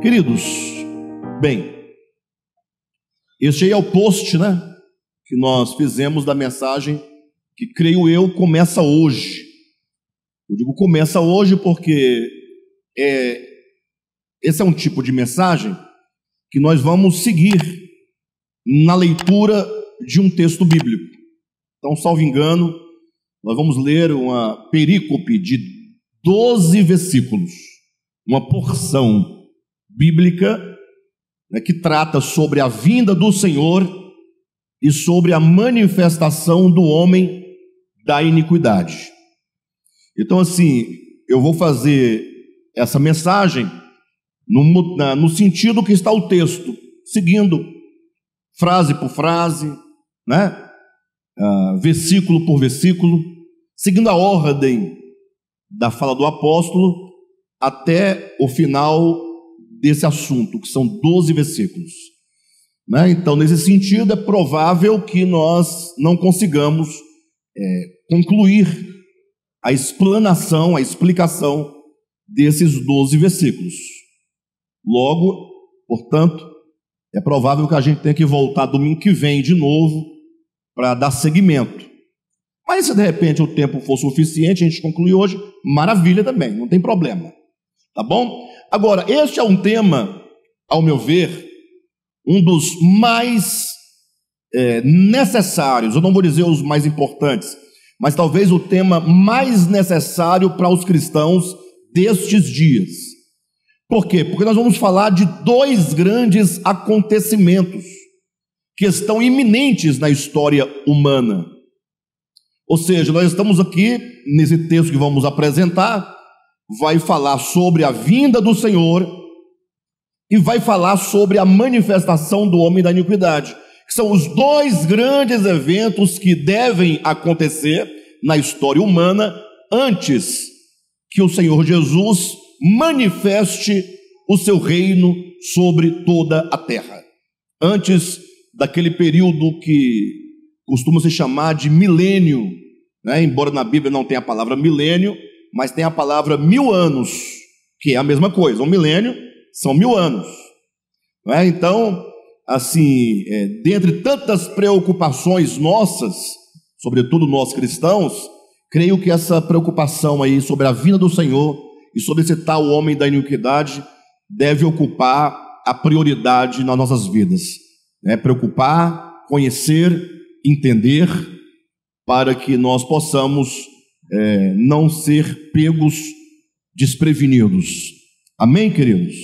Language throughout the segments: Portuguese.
Queridos, bem, este aí é o post, né? Que nós fizemos da mensagem que creio eu começa hoje. Eu digo começa hoje porque é, esse é um tipo de mensagem que nós vamos seguir na leitura de um texto bíblico. Então, salvo engano, nós vamos ler uma perícope de 12 versículos, uma porção bíblica né, que trata sobre a vinda do Senhor e sobre a manifestação do homem da iniquidade. Então, assim, eu vou fazer essa mensagem no, na, no sentido que está o texto, seguindo frase por frase, né? Uh, versículo por versículo, seguindo a ordem da fala do apóstolo até o final desse assunto, que são 12 versículos. Né? Então, nesse sentido, é provável que nós não consigamos é, concluir a explanação, a explicação desses 12 versículos. Logo, portanto, é provável que a gente tenha que voltar domingo que vem de novo para dar seguimento. Mas se de repente o tempo for suficiente, a gente conclui hoje, maravilha também, não tem problema. Tá bom? Agora, este é um tema, ao meu ver, um dos mais é, necessários, eu não vou dizer os mais importantes, mas talvez o tema mais necessário para os cristãos destes dias. Por quê? Porque nós vamos falar de dois grandes acontecimentos que estão iminentes na história humana. Ou seja, nós estamos aqui, nesse texto que vamos apresentar, vai falar sobre a vinda do Senhor e vai falar sobre a manifestação do homem da iniquidade, que são os dois grandes eventos que devem acontecer na história humana antes que o Senhor Jesus manifeste o seu reino sobre toda a terra. Antes daquele período que costuma se chamar de milênio, né? embora na Bíblia não tenha a palavra milênio, mas tem a palavra mil anos, que é a mesma coisa. Um milênio são mil anos. Não é? Então, assim, é, dentre tantas preocupações nossas, sobretudo nós cristãos, creio que essa preocupação aí sobre a vinda do Senhor e sobre esse tal homem da iniquidade deve ocupar a prioridade nas nossas vidas. Né? Preocupar, conhecer, entender, para que nós possamos é, não ser pegos desprevenidos. Amém, queridos?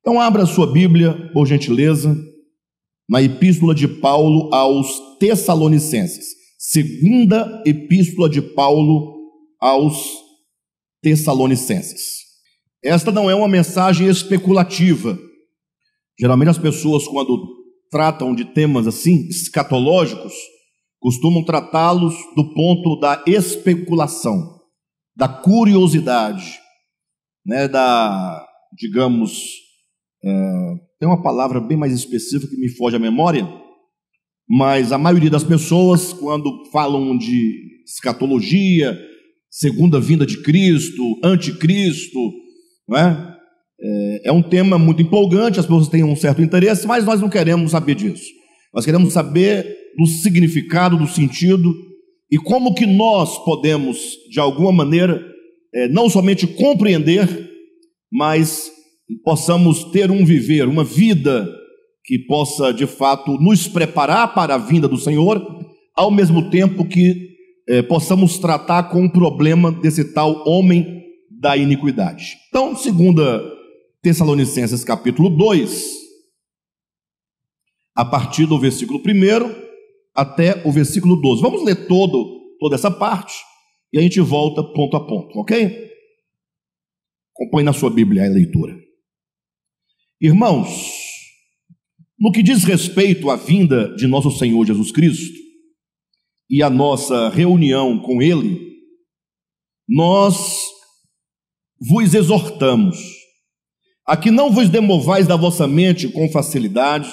Então, abra sua Bíblia, por gentileza, na Epístola de Paulo aos Tessalonicenses. Segunda Epístola de Paulo aos Tessalonicenses. Esta não é uma mensagem especulativa. Geralmente, as pessoas, quando tratam de temas assim, escatológicos, costumam tratá-los do ponto da especulação, da curiosidade, né, da, digamos, é, tem uma palavra bem mais específica que me foge à memória, mas a maioria das pessoas, quando falam de escatologia, segunda vinda de Cristo, anticristo, não é? É, é um tema muito empolgante, as pessoas têm um certo interesse, mas nós não queremos saber disso. Nós queremos saber do significado, do sentido e como que nós podemos, de alguma maneira, é, não somente compreender, mas possamos ter um viver, uma vida que possa de fato nos preparar para a vinda do Senhor, ao mesmo tempo que é, possamos tratar com o problema desse tal homem da iniquidade. Então, segunda Tessalonicenses capítulo 2, a partir do versículo 1, até o versículo 12. Vamos ler todo, toda essa parte e a gente volta ponto a ponto, ok? Acompanhe na sua Bíblia a leitura. Irmãos, no que diz respeito à vinda de nosso Senhor Jesus Cristo e à nossa reunião com Ele, nós vos exortamos a que não vos demovais da vossa mente com facilidade,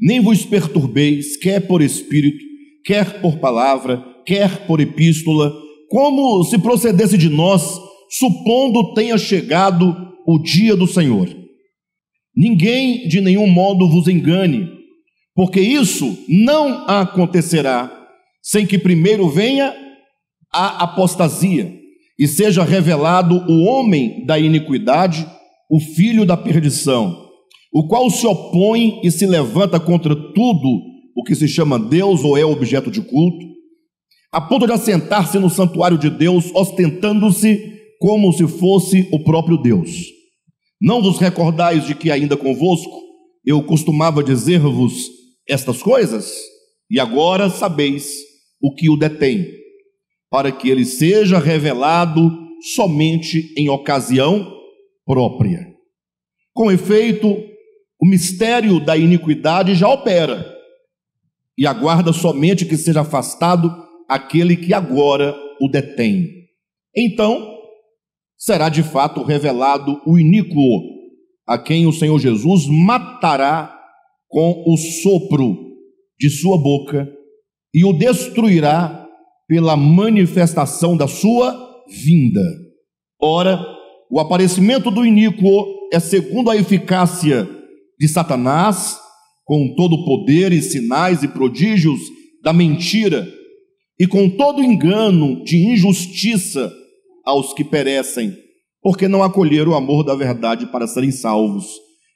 nem vos perturbeis, quer por espírito, quer por palavra, quer por epístola, como se procedesse de nós, supondo tenha chegado o dia do Senhor. Ninguém de nenhum modo vos engane, porque isso não acontecerá sem que primeiro venha a apostasia e seja revelado o homem da iniquidade, o filho da perdição o qual se opõe e se levanta contra tudo o que se chama Deus ou é objeto de culto, a ponto de assentar-se no santuário de Deus, ostentando-se como se fosse o próprio Deus. Não vos recordais de que ainda convosco eu costumava dizer-vos estas coisas? E agora sabeis o que o detém, para que ele seja revelado somente em ocasião própria. Com efeito, o mistério da iniquidade já opera e aguarda somente que seja afastado aquele que agora o detém. Então, será de fato revelado o iníquo, a quem o Senhor Jesus matará com o sopro de sua boca e o destruirá pela manifestação da sua vinda. Ora, o aparecimento do iníquo é segundo a eficácia de Satanás, com todo o poder e sinais e prodígios da mentira, e com todo engano de injustiça aos que perecem, porque não acolheram o amor da verdade para serem salvos.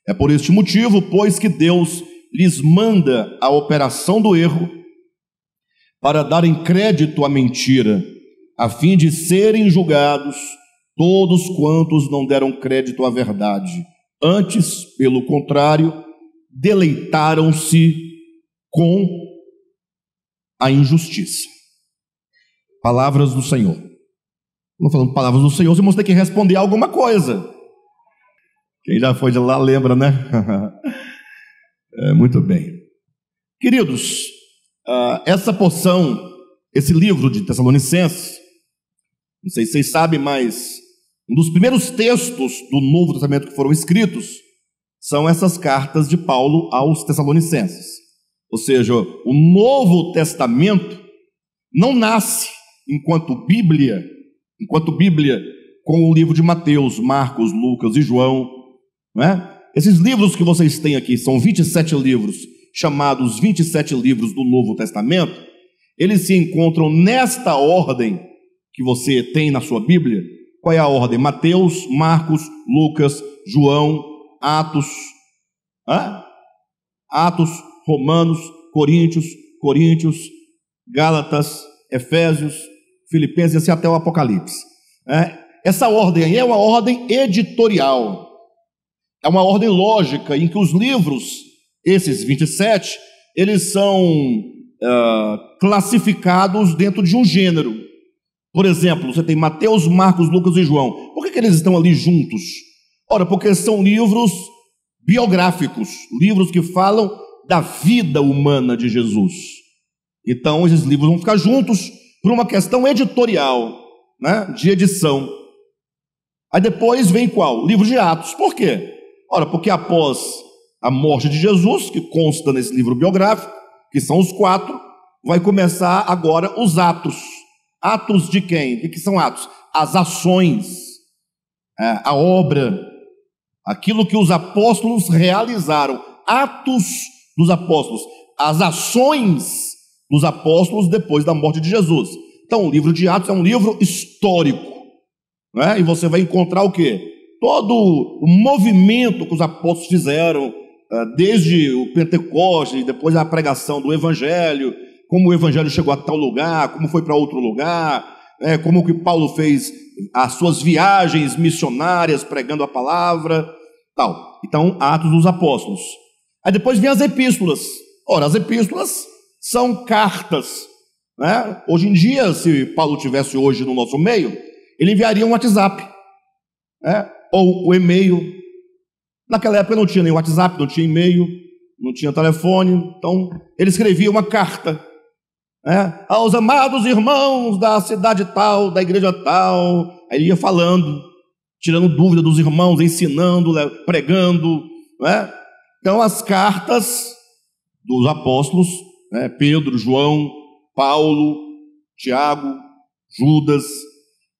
É por este motivo, pois, que Deus lhes manda a operação do erro, para darem crédito à mentira, a fim de serem julgados todos quantos não deram crédito à verdade Antes, pelo contrário, deleitaram-se com a injustiça. Palavras do Senhor. Não falando palavras do Senhor, você tem que responder alguma coisa. Quem já foi de lá lembra, né? é, muito bem. Queridos, ah, essa porção, esse livro de Tessalonicenses, não sei se vocês sabem, mas um dos primeiros textos do Novo Testamento que foram escritos são essas cartas de Paulo aos Tessalonicenses. Ou seja, o Novo Testamento não nasce enquanto Bíblia, enquanto Bíblia com o livro de Mateus, Marcos, Lucas e João, né? Esses livros que vocês têm aqui são 27 livros, chamados 27 livros do Novo Testamento, eles se encontram nesta ordem que você tem na sua Bíblia, qual é a ordem? Mateus, Marcos, Lucas, João, Atos, hã? Atos, Romanos, Coríntios, Coríntios, Gálatas, Efésios, Filipenses e assim até o Apocalipse. É? Essa ordem aí é uma ordem editorial, é uma ordem lógica em que os livros, esses 27, eles são uh, classificados dentro de um gênero. Por exemplo, você tem Mateus, Marcos, Lucas e João. Por que, que eles estão ali juntos? Ora, porque são livros biográficos, livros que falam da vida humana de Jesus. Então, esses livros vão ficar juntos por uma questão editorial, né, de edição. Aí depois vem qual? Livro de Atos. Por quê? Ora, porque após a morte de Jesus, que consta nesse livro biográfico, que são os quatro, vai começar agora os Atos. Atos de quem? O que são atos? As ações, é, a obra, aquilo que os apóstolos realizaram. Atos dos apóstolos, as ações dos apóstolos depois da morte de Jesus. Então, o livro de Atos é um livro histórico. Né? E você vai encontrar o quê? Todo o movimento que os apóstolos fizeram, é, desde o Pentecoste, depois a pregação do Evangelho, como o evangelho chegou a tal lugar, como foi para outro lugar, né, como que Paulo fez as suas viagens missionárias pregando a palavra, tal. Então, Atos dos Apóstolos. Aí depois vem as epístolas. Ora, as epístolas são cartas. Né? Hoje em dia, se Paulo tivesse hoje no nosso meio, ele enviaria um WhatsApp, né? ou o um e-mail. Naquela época não tinha nem WhatsApp, não tinha e-mail, não tinha telefone, então ele escrevia uma carta né? aos amados irmãos da cidade tal, da igreja tal. Aí ele ia falando, tirando dúvida dos irmãos, ensinando, pregando. Né? Então, as cartas dos apóstolos, né? Pedro, João, Paulo, Tiago, Judas.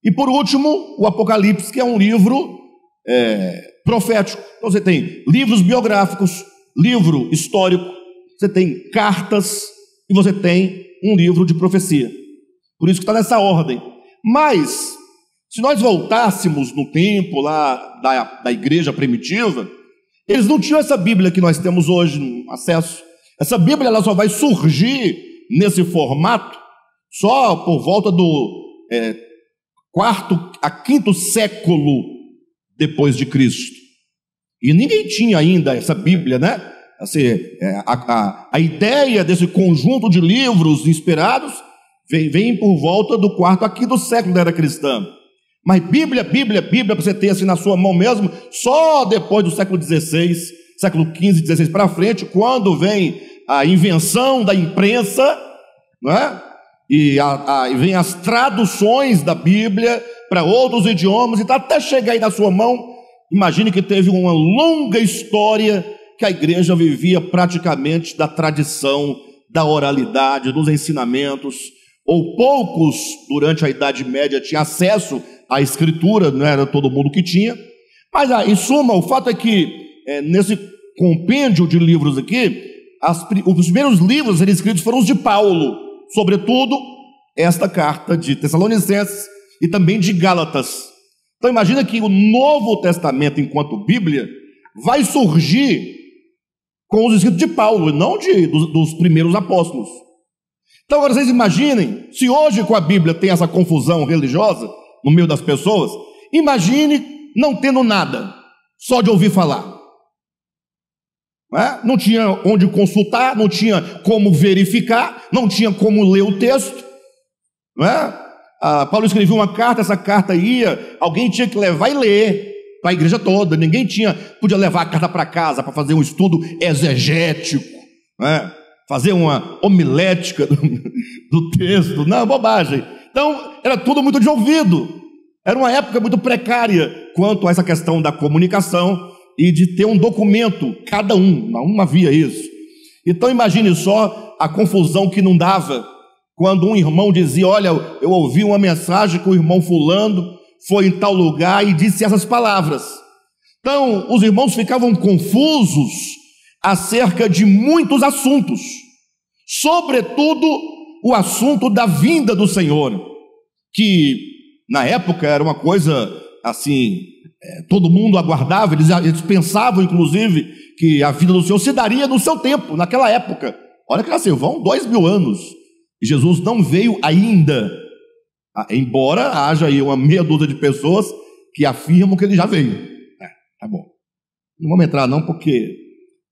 E por último, o Apocalipse, que é um livro é, profético. Então você tem livros biográficos, livro histórico, você tem cartas e você tem um livro de profecia. Por isso que está nessa ordem. Mas, se nós voltássemos no tempo lá da, da igreja primitiva, eles não tinham essa Bíblia que nós temos hoje no acesso. Essa Bíblia ela só vai surgir nesse formato só por volta do é, quarto a quinto século depois de Cristo. E ninguém tinha ainda essa Bíblia, né? Assim, é, a, a, a ideia desse conjunto de livros inspirados vem, vem por volta do quarto aqui do século da era cristã. Mas Bíblia, Bíblia, Bíblia, para você ter assim na sua mão mesmo, só depois do século XVI, século XV, XVI para frente, quando vem a invenção da imprensa, não é? e, a, a, e vem as traduções da Bíblia para outros idiomas, e tá, até chegar aí na sua mão, imagine que teve uma longa história que a igreja vivia praticamente da tradição, da oralidade, dos ensinamentos, ou poucos durante a Idade Média tinham acesso à escritura, não era todo mundo que tinha. Mas, ah, em suma, o fato é que é, nesse compêndio de livros aqui, as, os primeiros livros escritos foram os de Paulo, sobretudo esta carta de Tessalonicenses e também de Gálatas. Então imagina que o Novo Testamento, enquanto Bíblia, vai surgir com os escritos de Paulo, e não de, dos, dos primeiros apóstolos. Então, agora vocês imaginem, se hoje com a Bíblia tem essa confusão religiosa no meio das pessoas, imagine não tendo nada, só de ouvir falar. Não, é? não tinha onde consultar, não tinha como verificar, não tinha como ler o texto. Não é? ah, Paulo escreveu uma carta, essa carta ia, alguém tinha que levar e ler para a igreja toda. Ninguém tinha, podia levar a carta para casa para fazer um estudo exegético, né? fazer uma homilética do, do texto. Não, é bobagem. Então, era tudo muito de ouvido. Era uma época muito precária quanto a essa questão da comunicação e de ter um documento, cada um, não havia isso. Então imagine só a confusão que não dava quando um irmão dizia: Olha, eu ouvi uma mensagem com o irmão Fulano foi em tal lugar e disse essas palavras. Então, os irmãos ficavam confusos acerca de muitos assuntos, sobretudo o assunto da vinda do Senhor, que na época era uma coisa assim, é, todo mundo aguardava, eles, eles pensavam inclusive que a vinda do Senhor se daria no seu tempo, naquela época. Olha que nasceu, assim, vão dois mil anos, e Jesus não veio ainda. Ah, embora haja aí uma meia dúzia de pessoas que afirmam que ele já veio. É, tá bom. Não vamos entrar, não, porque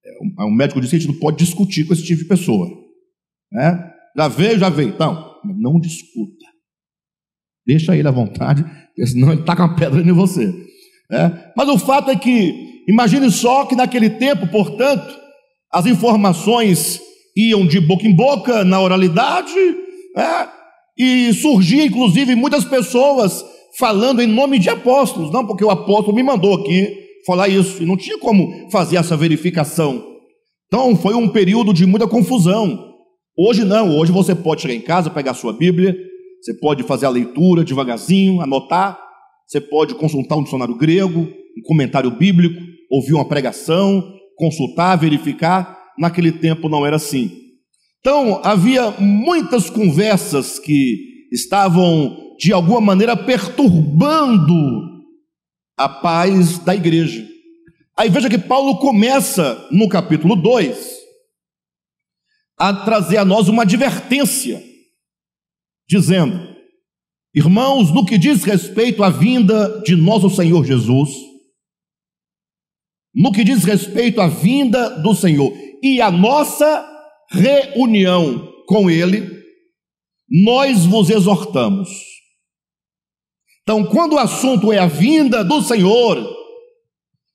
é é um médico disse que a gente não pode discutir com esse tipo de pessoa. Né? Já veio, já veio. Então, não discuta. Deixa ele à vontade, senão ele taca uma pedra em você. É? Mas o fato é que, imagine só que naquele tempo, portanto, as informações iam de boca em boca, na oralidade, é? E surgia, inclusive, muitas pessoas falando em nome de apóstolos, não porque o apóstolo me mandou aqui falar isso, e não tinha como fazer essa verificação. Então foi um período de muita confusão. Hoje não, hoje você pode chegar em casa, pegar sua Bíblia, você pode fazer a leitura devagarzinho, anotar, você pode consultar um dicionário grego, um comentário bíblico, ouvir uma pregação, consultar, verificar. Naquele tempo não era assim. Então, havia muitas conversas que estavam, de alguma maneira, perturbando a paz da igreja. Aí veja que Paulo começa, no capítulo 2, a trazer a nós uma advertência, dizendo: Irmãos, no que diz respeito à vinda de nosso Senhor Jesus, no que diz respeito à vinda do Senhor e à nossa reunião com Ele, nós vos exortamos. Então, quando o assunto é a vinda do Senhor,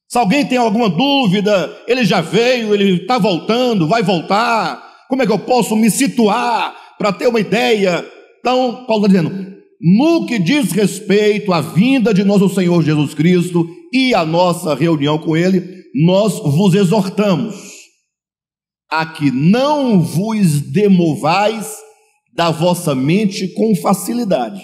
se alguém tem alguma dúvida, ele já veio, ele está voltando, vai voltar, como é que eu posso me situar para ter uma ideia? Então, Paulo está dizendo: no que diz respeito à vinda de nosso Senhor Jesus Cristo e à nossa reunião com Ele, nós vos exortamos a que não vos demovais da vossa mente com facilidade. O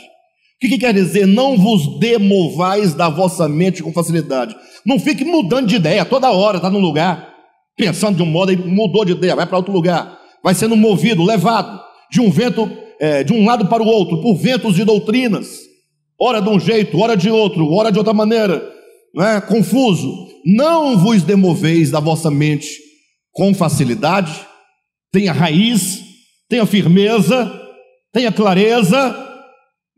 que, que quer dizer não vos demovais da vossa mente com facilidade? Não fique mudando de ideia toda hora, está num lugar, pensando de um modo e mudou de ideia, vai para outro lugar, vai sendo movido, levado de um vento, é, de um lado para o outro, por ventos de doutrinas, ora de um jeito, ora de outro, ora de outra maneira, não é? confuso. Não vos demoveis da vossa mente com facilidade, tenha raiz, tenha firmeza, tenha clareza,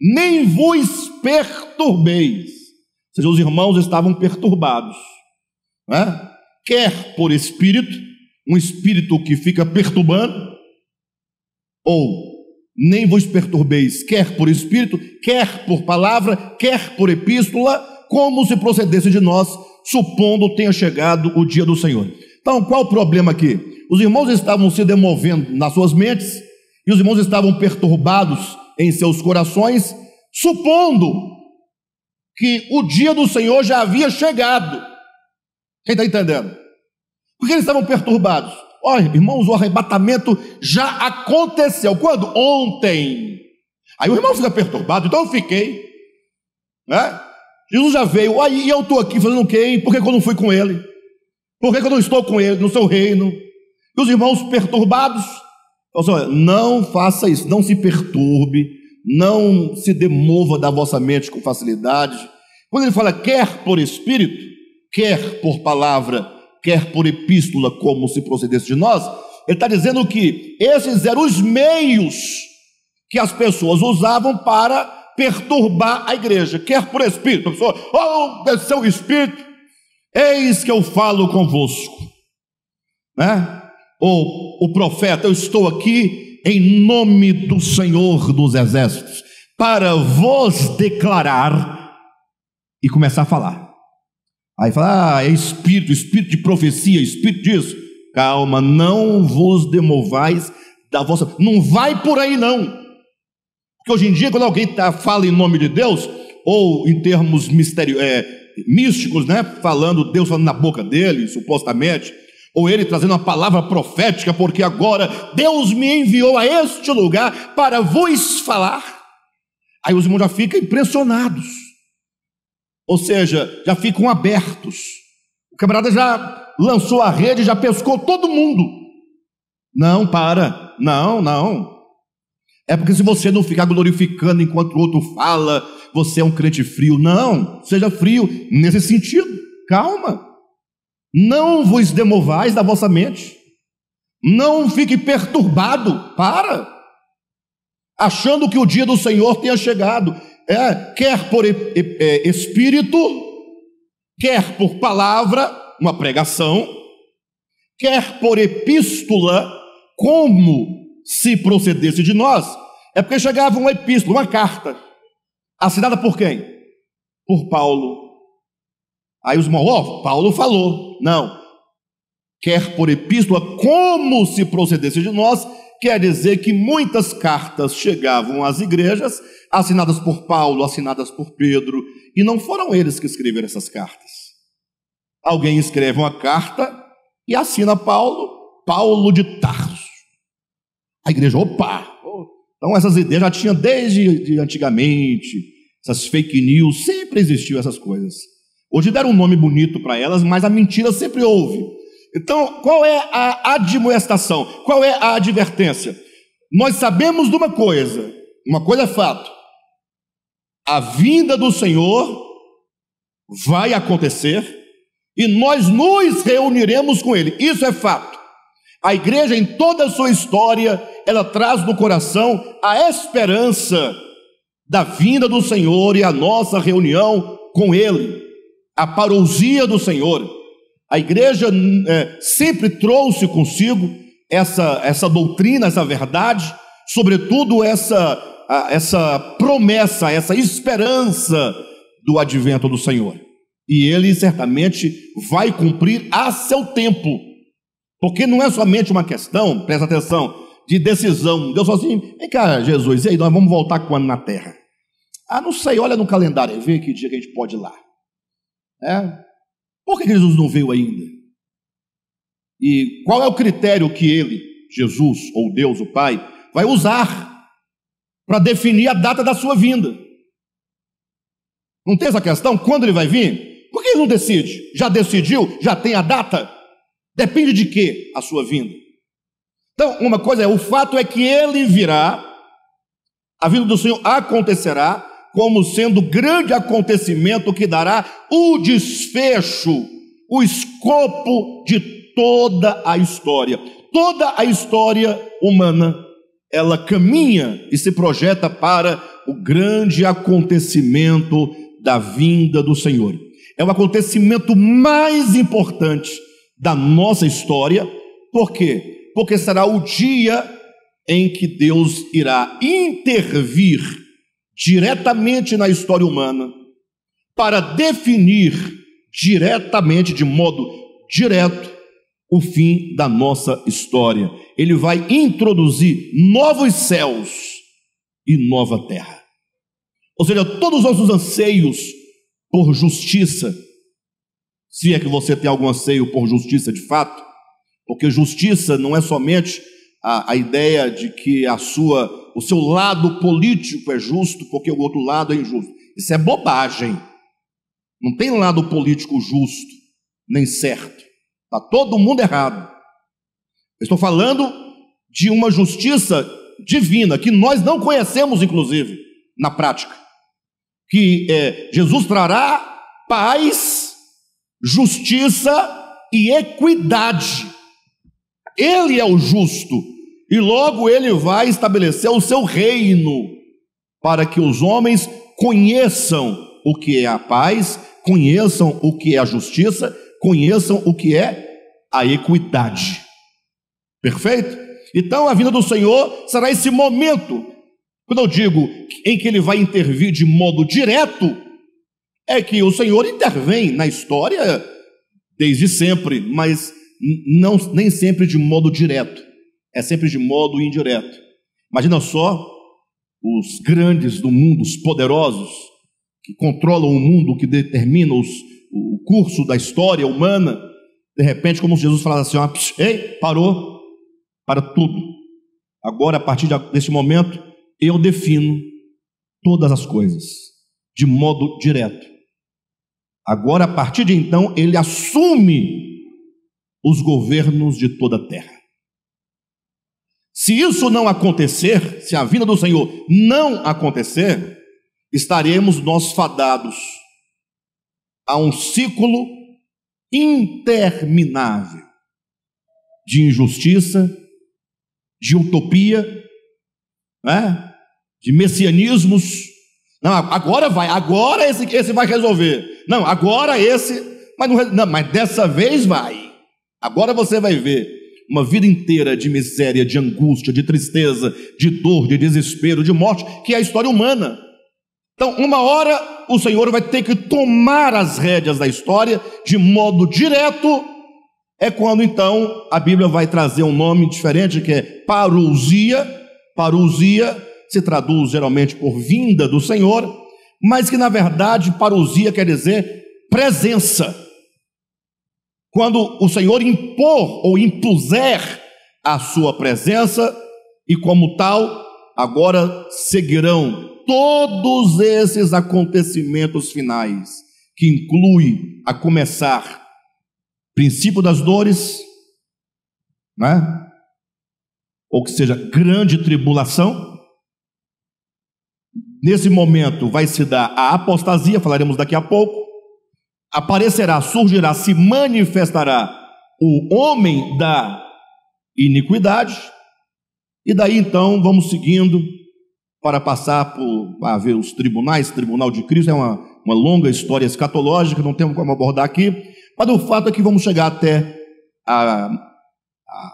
nem vos perturbeis. Ou seja, os irmãos estavam perturbados, né? quer por espírito, um espírito que fica perturbando, ou nem vos perturbeis, quer por espírito, quer por palavra, quer por epístola, como se procedesse de nós, supondo tenha chegado o dia do Senhor. Então, qual o problema aqui? Os irmãos estavam se demovendo nas suas mentes e os irmãos estavam perturbados em seus corações, supondo que o dia do Senhor já havia chegado. Quem está entendendo? Porque eles estavam perturbados. Olha, irmãos, o arrebatamento já aconteceu. Quando? Ontem. Aí o irmão fica perturbado, então eu fiquei. Né? Jesus já veio, aí eu estou aqui fazendo o quê? Porque eu não fui com ele? Por que, que eu não estou com ele no seu reino? E os irmãos perturbados, assim, não faça isso, não se perturbe, não se demova da vossa mente com facilidade. Quando ele fala quer por espírito, quer por palavra, quer por epístola, como se procedesse de nós, ele está dizendo que esses eram os meios que as pessoas usavam para perturbar a igreja, quer por espírito. A pessoa, oh, desceu é o espírito, Eis que eu falo convosco, né? Ou o profeta, eu estou aqui em nome do Senhor dos Exércitos, para vos declarar e começar a falar. Aí fala, ah, é espírito, espírito de profecia, espírito disso. Calma, não vos demovais da vossa. Não vai por aí, não. Porque hoje em dia, quando alguém tá, fala em nome de Deus, ou em termos misteriosos, é, místicos, né? Falando, Deus falando na boca dele, supostamente, ou ele trazendo uma palavra profética, porque agora Deus me enviou a este lugar para vos falar. Aí os irmãos já ficam impressionados, ou seja, já ficam abertos. O camarada já lançou a rede, já pescou todo mundo. Não, para, não, não. É porque se você não ficar glorificando enquanto o outro fala, você é um crente frio. Não, seja frio nesse sentido. Calma. Não vos demovais da vossa mente. Não fique perturbado. Para. Achando que o dia do Senhor tenha chegado. É, quer por é, espírito, quer por palavra, uma pregação, quer por epístola, como se procedesse de nós. É porque chegava uma epístola, uma carta assinada por quem? Por Paulo. Aí os irmãos, ó, oh, Paulo falou. Não. Quer por epístola, como se procedesse de nós, quer dizer que muitas cartas chegavam às igrejas, assinadas por Paulo, assinadas por Pedro, e não foram eles que escreveram essas cartas. Alguém escreve uma carta e assina Paulo, Paulo de Tarso. A igreja, opa, então essas ideias já tinham desde antigamente, essas fake news, sempre existiu essas coisas. Hoje deram um nome bonito para elas, mas a mentira sempre houve. Então, qual é a admoestação? Qual é a advertência? Nós sabemos de uma coisa, uma coisa é fato: a vinda do Senhor vai acontecer e nós nos reuniremos com Ele. Isso é fato. A igreja, em toda a sua história, ela traz no coração a esperança da vinda do Senhor e a nossa reunião com Ele, a parousia do Senhor. A igreja é, sempre trouxe consigo essa, essa doutrina, essa verdade, sobretudo essa, essa promessa, essa esperança do advento do Senhor. E ele certamente vai cumprir a seu tempo, porque não é somente uma questão, presta atenção, de decisão. Deus falou assim: vem cá, Jesus, e aí, nós vamos voltar quando na terra? Ah, não sei, olha no calendário vê que dia que a gente pode ir lá. É? Por que Jesus não veio ainda? E qual é o critério que ele, Jesus ou Deus, o Pai, vai usar para definir a data da sua vinda? Não tem essa questão? Quando ele vai vir? Por que ele não decide? Já decidiu? Já tem a data? Depende de que a sua vinda? Então, uma coisa é, o fato é que ele virá, a vinda do Senhor acontecerá, como sendo grande acontecimento que dará o desfecho, o escopo de toda a história. Toda a história humana, ela caminha e se projeta para o grande acontecimento da vinda do Senhor. É o acontecimento mais importante da nossa história, por quê? Porque será o dia em que Deus irá intervir diretamente na história humana para definir diretamente, de modo direto, o fim da nossa história. Ele vai introduzir novos céus e nova terra. Ou seja, todos os nossos anseios por justiça, se é que você tem algum anseio por justiça de fato, porque justiça não é somente a, a ideia de que a sua, o seu lado político é justo porque o outro lado é injusto. Isso é bobagem. Não tem lado político justo nem certo. Está todo mundo errado. Eu estou falando de uma justiça divina que nós não conhecemos, inclusive, na prática. Que é, Jesus trará paz, justiça e equidade ele é o justo, e logo ele vai estabelecer o seu reino, para que os homens conheçam o que é a paz, conheçam o que é a justiça, conheçam o que é a equidade. Perfeito? Então a vinda do Senhor será esse momento, quando eu digo em que ele vai intervir de modo direto, é que o Senhor intervém na história desde sempre, mas não, nem sempre de modo direto, é sempre de modo indireto. Imagina só os grandes do mundo, os poderosos, que controlam o mundo, que determinam os, o curso da história humana. De repente, como Jesus falasse assim: psh, ei, parou para tudo. Agora, a partir desse momento, eu defino todas as coisas de modo direto. Agora, a partir de então, ele assume os governos de toda a terra. Se isso não acontecer, se a vinda do Senhor não acontecer, estaremos nós fadados a um ciclo interminável de injustiça, de utopia, né? de messianismos. Não, agora vai, agora esse, esse vai resolver. Não, agora esse, mas, não, não, mas dessa vez vai. Agora você vai ver uma vida inteira de miséria, de angústia, de tristeza, de dor, de desespero, de morte, que é a história humana. Então, uma hora o Senhor vai ter que tomar as rédeas da história de modo direto. É quando então a Bíblia vai trazer um nome diferente que é parousia. Parousia se traduz geralmente por vinda do Senhor, mas que na verdade parousia quer dizer presença quando o Senhor impor ou impuser a sua presença, e como tal, agora seguirão todos esses acontecimentos finais, que inclui a começar princípio das dores, né? ou que seja, grande tribulação. Nesse momento vai se dar a apostasia, falaremos daqui a pouco aparecerá, surgirá, se manifestará o homem da iniquidade. E daí então vamos seguindo para passar por para ver os tribunais, tribunal de Cristo, é uma, uma longa história escatológica, não temos como abordar aqui, mas o fato é que vamos chegar até a, a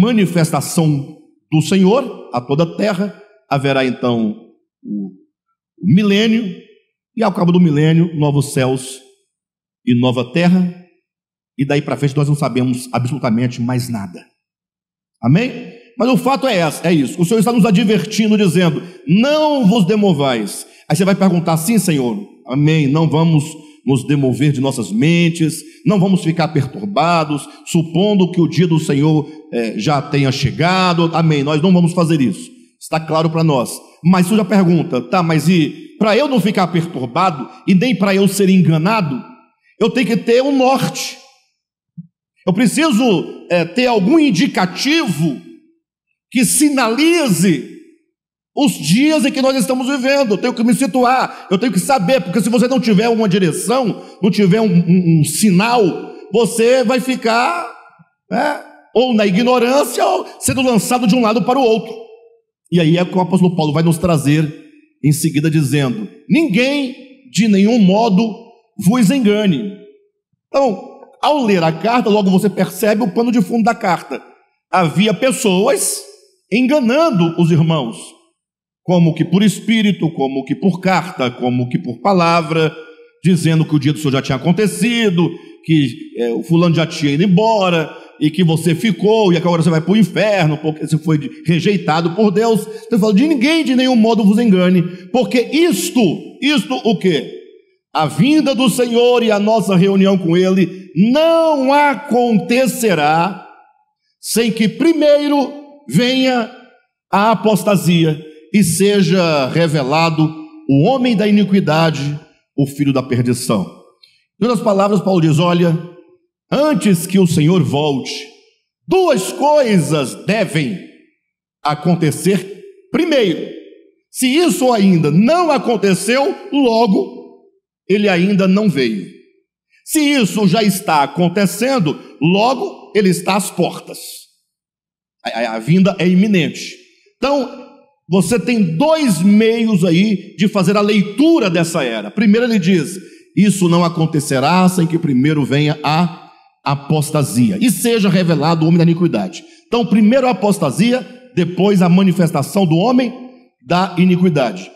manifestação do Senhor a toda a terra, haverá então o, o milênio, e ao cabo do milênio, novos céus e nova terra, e daí para frente nós não sabemos absolutamente mais nada. Amém? Mas o fato é, essa, é isso. O Senhor está nos advertindo, dizendo: não vos demovais. Aí você vai perguntar: sim, Senhor, amém. Não vamos nos demover de nossas mentes, não vamos ficar perturbados, supondo que o dia do Senhor é, já tenha chegado, amém. Nós não vamos fazer isso, está claro para nós. Mas surge já pergunta: tá, mas e para eu não ficar perturbado e nem para eu ser enganado, eu tenho que ter um norte. Eu preciso é, ter algum indicativo que sinalize os dias em que nós estamos vivendo. Eu tenho que me situar, eu tenho que saber, porque se você não tiver uma direção, não tiver um, um, um sinal, você vai ficar né, ou na ignorância ou sendo lançado de um lado para o outro. E aí é o que o apóstolo Paulo vai nos trazer em seguida, dizendo: ninguém de nenhum modo vos engane. Então, ao ler a carta, logo você percebe o pano de fundo da carta. Havia pessoas enganando os irmãos, como que por espírito, como que por carta, como que por palavra, dizendo que o dia do Senhor já tinha acontecido, que é, o fulano já tinha ido embora, e que você ficou, e agora você vai para o inferno, porque você foi rejeitado por Deus. Então eu de ninguém de nenhum modo vos engane, porque isto, isto o quê? a vinda do Senhor e a nossa reunião com Ele não acontecerá sem que primeiro venha a apostasia e seja revelado o homem da iniquidade, o filho da perdição. Em outras palavras, Paulo diz: olha, antes que o Senhor volte, duas coisas devem acontecer primeiro. Se isso ainda não aconteceu, logo ele ainda não veio. Se isso já está acontecendo, logo ele está às portas. A, a, a vinda é iminente. Então, você tem dois meios aí de fazer a leitura dessa era. Primeiro, ele diz: Isso não acontecerá sem que primeiro venha a apostasia e seja revelado o homem da iniquidade. Então, primeiro a apostasia, depois a manifestação do homem da iniquidade.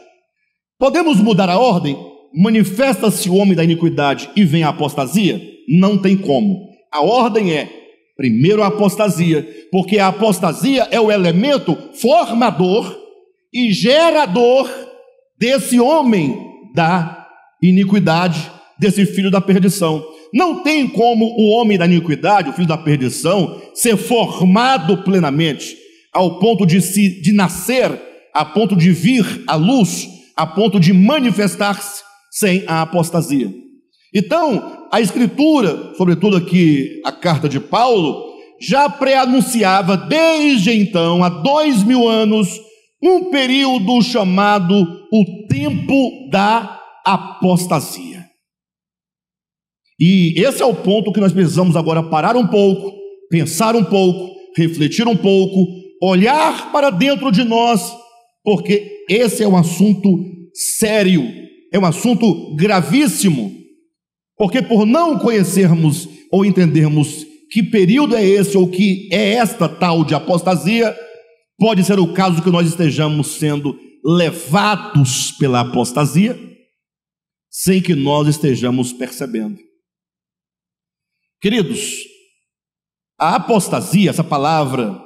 Podemos mudar a ordem? manifesta-se o homem da iniquidade e vem a apostasia? Não tem como. A ordem é primeiro a apostasia, porque a apostasia é o elemento formador e gerador desse homem da iniquidade, desse filho da perdição. Não tem como o homem da iniquidade, o filho da perdição, ser formado plenamente, ao ponto de, se, de nascer, a ponto de vir à luz, a ponto de manifestar-se sem a apostasia. Então, a Escritura, sobretudo aqui a carta de Paulo, já pré-anunciava desde então, há dois mil anos, um período chamado o tempo da apostasia. E esse é o ponto que nós precisamos agora parar um pouco, pensar um pouco, refletir um pouco, olhar para dentro de nós, porque esse é um assunto sério é um assunto gravíssimo, porque por não conhecermos ou entendermos que período é esse ou que é esta tal de apostasia, pode ser o caso que nós estejamos sendo levados pela apostasia sem que nós estejamos percebendo. Queridos, a apostasia, essa palavra,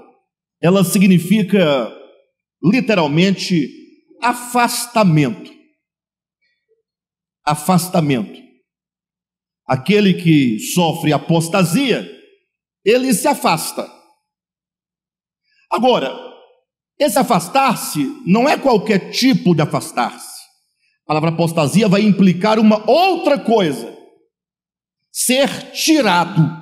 ela significa literalmente afastamento afastamento. Aquele que sofre apostasia, ele se afasta. Agora, esse afastar-se não é qualquer tipo de afastar-se. A palavra apostasia vai implicar uma outra coisa: ser tirado.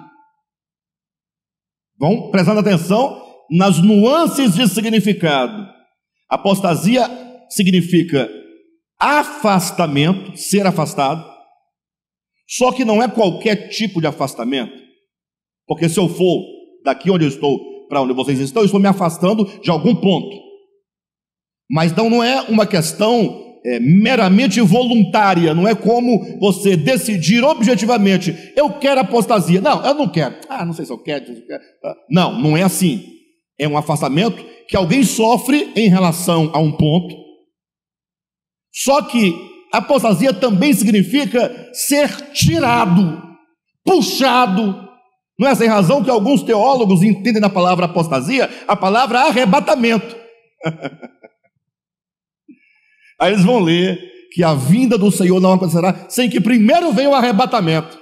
Vamos prestando atenção nas nuances de significado. Apostasia significa afastamento, ser afastado. Só que não é qualquer tipo de afastamento. Porque se eu for daqui onde eu estou para onde vocês estão, eu estou me afastando de algum ponto. Mas não não é uma questão é, meramente voluntária, não é como você decidir objetivamente, eu quero apostasia. Não, eu não quero. Ah, não sei se eu quero. Se eu quero. Ah, não, não é assim. É um afastamento que alguém sofre em relação a um ponto só que apostasia também significa ser tirado, puxado. Não é sem razão que alguns teólogos entendem na palavra apostasia a palavra arrebatamento. Aí eles vão ler que a vinda do Senhor não acontecerá sem que primeiro venha o arrebatamento.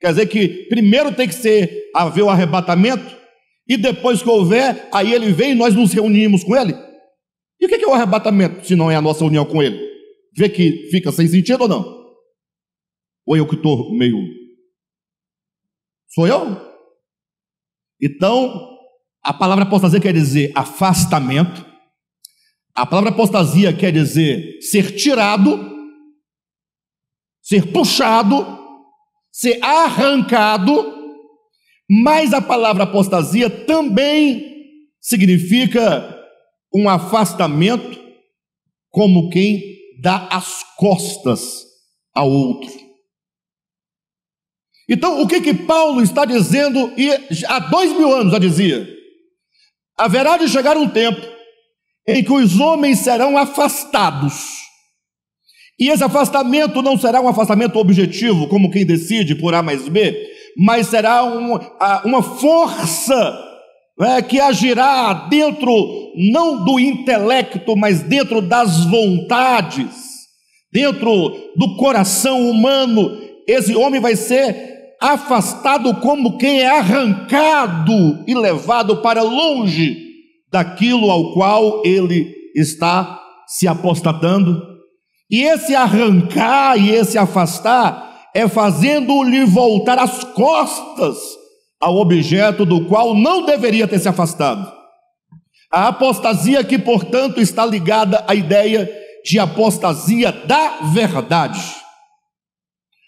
Quer dizer que primeiro tem que ser haver o arrebatamento e depois que houver, aí ele vem e nós nos reunimos com ele. E o é, que é o arrebatamento, se não é a nossa união com Ele? Vê que fica sem sentido ou não? Ou eu que estou meio. Sou eu? Então, a palavra apostasia quer dizer afastamento, a palavra apostasia quer dizer ser tirado, ser puxado, ser arrancado, mas a palavra apostasia também significa um afastamento como quem dá as costas a outro. Então, o que que Paulo está dizendo e há dois mil anos já dizia? Haverá de chegar um tempo em que os homens serão afastados. E esse afastamento não será um afastamento objetivo, como quem decide por A mais B, mas será um, ah, uma força né, que agirá dentro não do intelecto, mas dentro das vontades, dentro do coração humano, esse homem vai ser afastado como quem é arrancado e levado para longe daquilo ao qual ele está se apostatando. E esse arrancar e esse afastar é fazendo-lhe voltar as costas ao objeto do qual não deveria ter se afastado. A apostasia que portanto, está ligada à ideia de apostasia da verdade.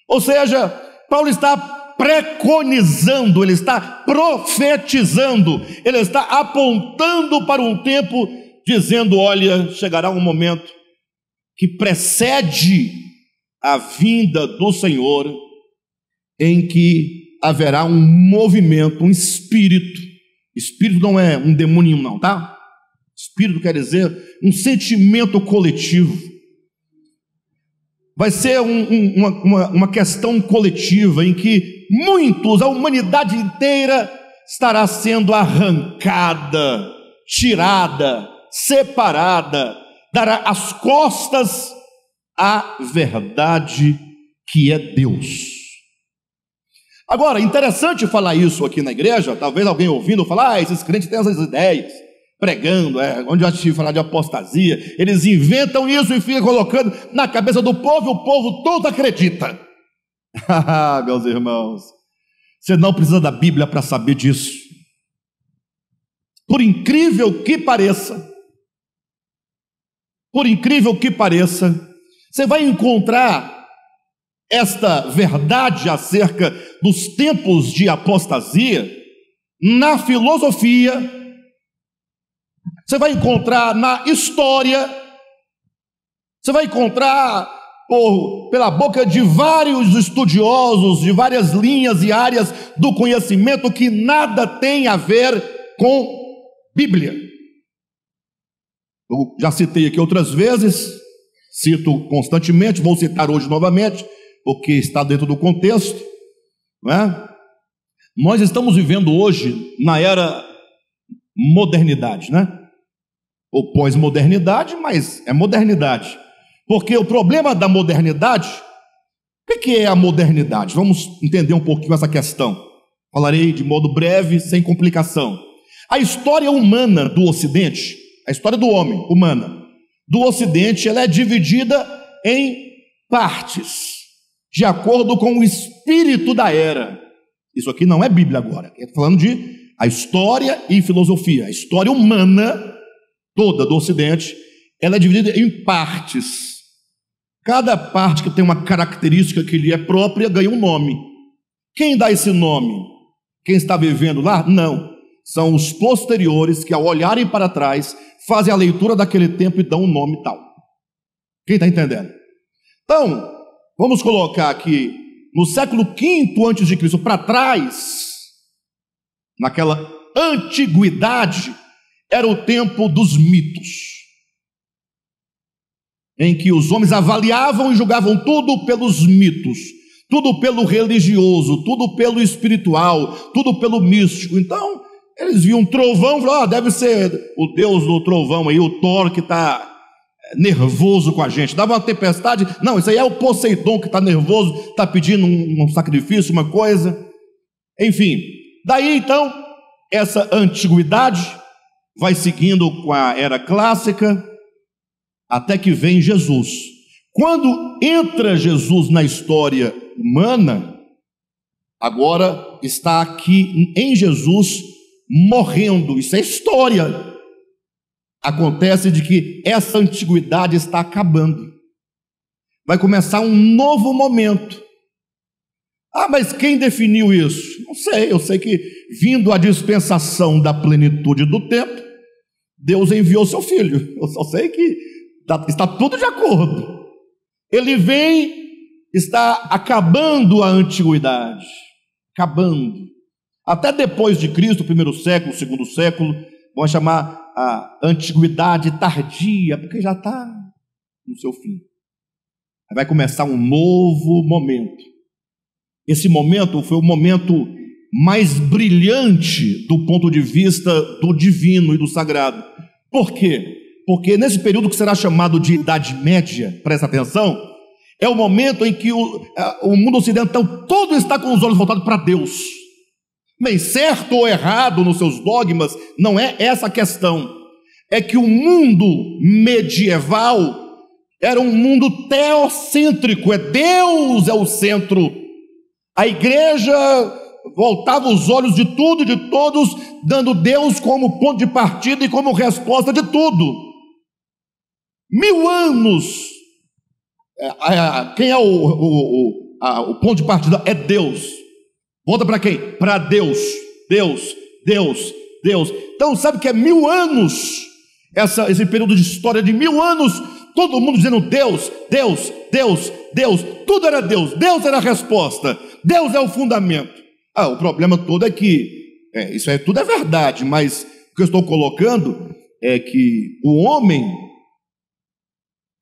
Ou seja, Paulo está preconizando, ele está profetizando, ele está apontando para um tempo, dizendo: olha, chegará um momento que precede a vinda do Senhor, em que haverá um movimento, um espírito Espírito não é um demônio, não, tá? Espírito quer dizer um sentimento coletivo. Vai ser um, um, uma, uma, uma questão coletiva em que muitos, a humanidade inteira, estará sendo arrancada, tirada, separada, dará as costas à verdade que é Deus. Agora, interessante falar isso aqui na igreja, talvez alguém ouvindo falar, ah, esses crentes têm essas ideias, pregando, é, onde eu estive falar de apostasia, eles inventam isso e ficam colocando na cabeça do povo, e o povo todo acredita. Ah, meus irmãos, você não precisa da Bíblia para saber disso. Por incrível que pareça, por incrível que pareça, você vai encontrar esta verdade acerca dos tempos de apostasia na filosofia, você vai encontrar na história, você vai encontrar por, pela boca de vários estudiosos de várias linhas e áreas do conhecimento que nada tem a ver com Bíblia. Eu já citei aqui outras vezes, cito constantemente, vou citar hoje novamente porque está dentro do contexto, não é? Nós estamos vivendo hoje na era modernidade, né? Ou pós-modernidade, mas é modernidade. Porque o problema da modernidade, o que é a modernidade? Vamos entender um pouquinho essa questão. Falarei de modo breve, sem complicação. A história humana do Ocidente, a história do homem humana do Ocidente, ela é dividida em partes de acordo com o espírito da era. Isso aqui não é Bíblia agora, é falando de a história e filosofia. A história humana, toda do Ocidente, ela é dividida em partes. Cada parte que tem uma característica que lhe é própria ganha um nome. Quem dá esse nome? Quem está vivendo lá? Não. São os posteriores que, ao olharem para trás, fazem a leitura daquele tempo e dão um nome tal. Quem está entendendo? Então, Vamos colocar aqui no século V antes de Cristo para trás, naquela antiguidade, era o tempo dos mitos, em que os homens avaliavam e julgavam tudo pelos mitos, tudo pelo religioso, tudo pelo espiritual, tudo pelo místico. Então, eles viam um trovão, falavam, ah, deve ser o deus do trovão aí, o Thor que está nervoso com a gente. Dava uma tempestade, não, isso aí é o Poseidon que está nervoso, está pedindo um, um sacrifício, uma coisa. Enfim, daí então, essa antiguidade vai seguindo com a era clássica, até que vem Jesus. Quando entra Jesus na história humana, agora está aqui em Jesus morrendo. Isso é história. Acontece de que essa antiguidade está acabando. Vai começar um novo momento. Ah, mas quem definiu isso? Não sei, eu sei que vindo a dispensação da plenitude do tempo, Deus enviou seu filho. Eu só sei que tá, está tudo de acordo. Ele vem, está acabando a antiguidade. Acabando. Até depois de Cristo, primeiro século, segundo século, vamos chamar a antiguidade tardia, porque já está no seu fim. Vai começar um novo momento. Esse momento foi o momento mais brilhante do ponto de vista do divino e do sagrado. Por quê? Porque nesse período que será chamado de Idade Média, presta atenção, é o momento em que o, é, o mundo ocidental todo está com os olhos voltados para Deus. Bem, certo ou errado nos seus dogmas, não é essa a questão. É que o mundo medieval era um mundo teocêntrico, é Deus é o centro. A igreja voltava os olhos de tudo e de todos, dando Deus como ponto de partida e como resposta de tudo. Mil anos. É, é, quem é o, o, o, a, o ponto de partida? É Deus. Volta para quem? Para Deus, Deus, Deus, Deus. Então, sabe que é mil anos, essa, esse período de história de mil anos, todo mundo dizendo Deus, Deus, Deus, Deus, tudo era Deus, Deus era a resposta, Deus é o fundamento. Ah, o problema todo é que, é, isso é tudo é verdade, mas o que eu estou colocando é que o homem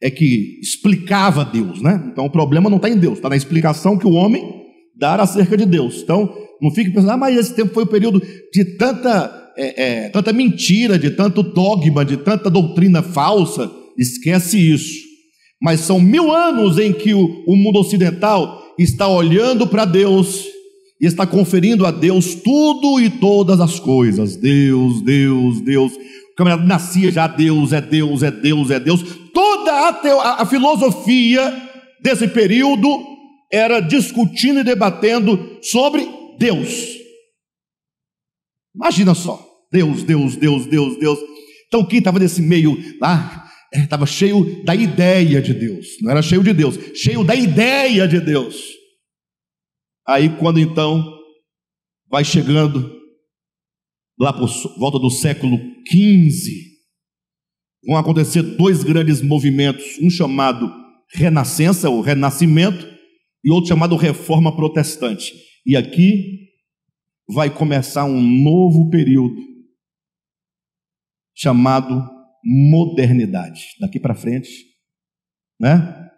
é que explicava Deus, né? Então o problema não está em Deus, está na explicação que o homem dar acerca de Deus. Então, não fique pensando, ah, mas esse tempo foi o um período de tanta, é, é, tanta mentira, de tanto dogma, de tanta doutrina falsa. Esquece isso. Mas são mil anos em que o, o mundo ocidental está olhando para Deus e está conferindo a Deus tudo e todas as coisas. Deus, Deus, Deus. O camarada nascia já, Deus, é Deus, é Deus, é Deus. Toda a, a, a filosofia desse período era discutindo e debatendo sobre Deus. Imagina só, Deus, Deus, Deus, Deus, Deus. Então quem estava nesse meio lá estava é, cheio da ideia de Deus, não era cheio de Deus, cheio da ideia de Deus. Aí quando então vai chegando lá por volta do século XV, vão acontecer dois grandes movimentos, um chamado Renascença ou Renascimento e outro chamado Reforma Protestante. E aqui vai começar um novo período chamado modernidade. Daqui para frente, né?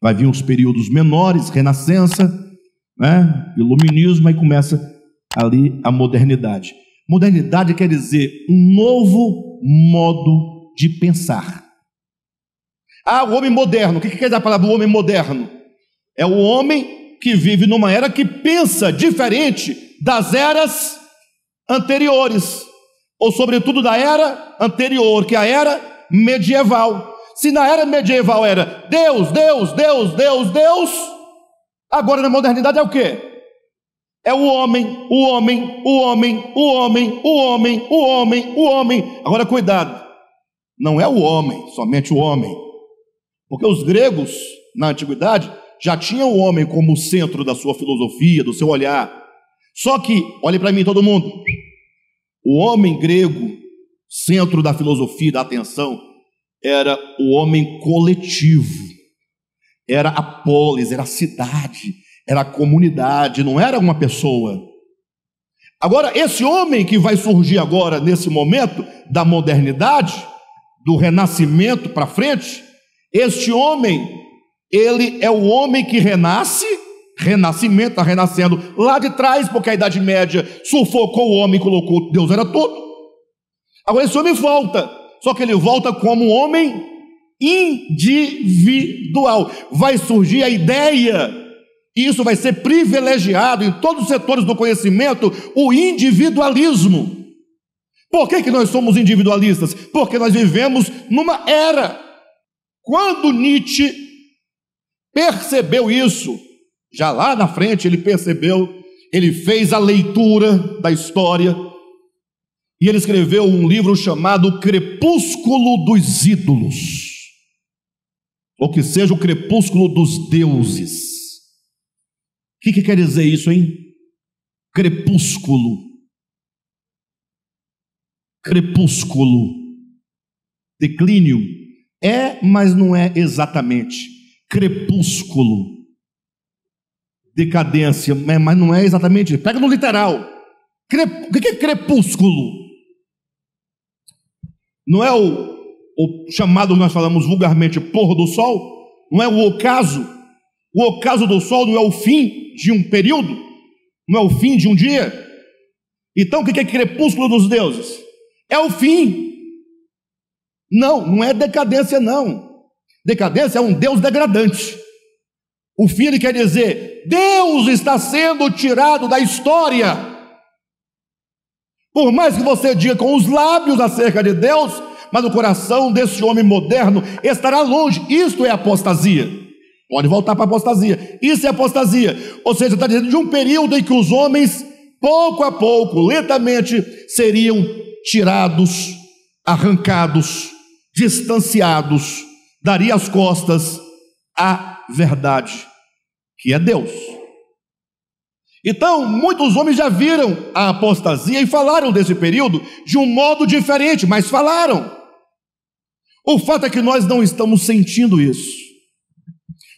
Vai vir os períodos menores, renascença, né? Iluminismo e começa ali a modernidade. Modernidade quer dizer um novo modo de pensar. Ah, o homem moderno. O que quer dizer a palavra homem moderno? É o homem que vive numa era que pensa diferente das eras anteriores, ou sobretudo da era anterior, que é a era medieval. Se na era medieval era Deus, Deus, Deus, Deus, Deus, agora na modernidade é o quê? É o homem, o homem, o homem, o homem, o homem, o homem, o homem. Agora cuidado, não é o homem, somente o homem. Porque os gregos, na antiguidade, já tinha o homem como centro da sua filosofia, do seu olhar. Só que, olhe para mim todo mundo, o homem grego, centro da filosofia, da atenção, era o homem coletivo, era a polis, era a cidade, era a comunidade, não era uma pessoa. Agora, esse homem que vai surgir agora, nesse momento da modernidade, do renascimento para frente, este homem ele é o homem que renasce, renascimento, está renascendo lá de trás, porque a Idade Média sufocou o homem e colocou Deus era tudo. Agora esse homem volta, só que ele volta como homem individual. Vai surgir a ideia e isso vai ser privilegiado em todos os setores do conhecimento, o individualismo. Por que, que nós somos individualistas? Porque nós vivemos numa era. Quando Nietzsche percebeu isso, já lá na frente ele percebeu, ele fez a leitura da história e ele escreveu um livro chamado Crepúsculo dos Ídolos, ou que seja, o Crepúsculo dos Deuses. O que, que quer dizer isso, hein? Crepúsculo. Crepúsculo. Declínio. É, mas não é exatamente crepúsculo, decadência, mas não é exatamente. Pega no literal. Crep... O que é crepúsculo? Não é o, o chamado nós falamos vulgarmente porro do sol? Não é o ocaso? O ocaso do sol não é o fim de um período? Não é o fim de um dia? Então o que é crepúsculo dos deuses? É o fim. Não, não é decadência, não. Decadência é um Deus degradante. O filho quer dizer: Deus está sendo tirado da história. Por mais que você diga com os lábios acerca de Deus, mas o coração desse homem moderno estará longe. Isto é apostasia. Pode voltar para apostasia. Isso é apostasia. Ou seja, está dizendo de um período em que os homens, pouco a pouco, lentamente, seriam tirados, arrancados, distanciados daria as costas à verdade, que é Deus. Então, muitos homens já viram a apostasia e falaram desse período de um modo diferente, mas falaram. O fato é que nós não estamos sentindo isso.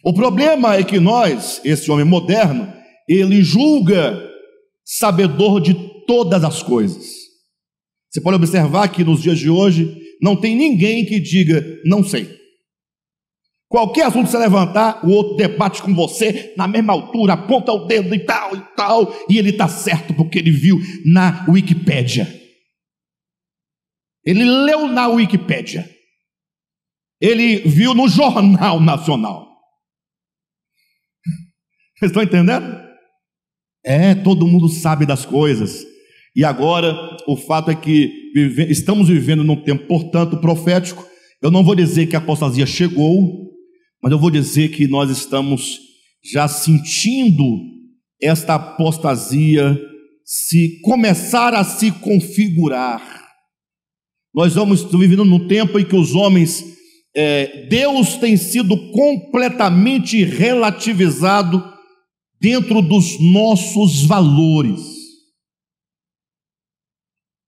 O problema é que nós, esse homem moderno, ele julga sabedor de todas as coisas. Você pode observar que nos dias de hoje não tem ninguém que diga não sei. Qualquer assunto que você levantar, o outro debate com você na mesma altura, aponta o dedo e tal e tal, e ele está certo porque ele viu na Wikipédia. Ele leu na Wikipédia. Ele viu no Jornal Nacional. Vocês estão entendendo? É, todo mundo sabe das coisas. E agora, o fato é que vive, estamos vivendo num tempo, portanto, profético. Eu não vou dizer que a apostasia chegou, mas eu vou dizer que nós estamos já sentindo esta apostasia se começar a se configurar. Nós vamos vivendo num tempo em que os homens, é, Deus tem sido completamente relativizado dentro dos nossos valores.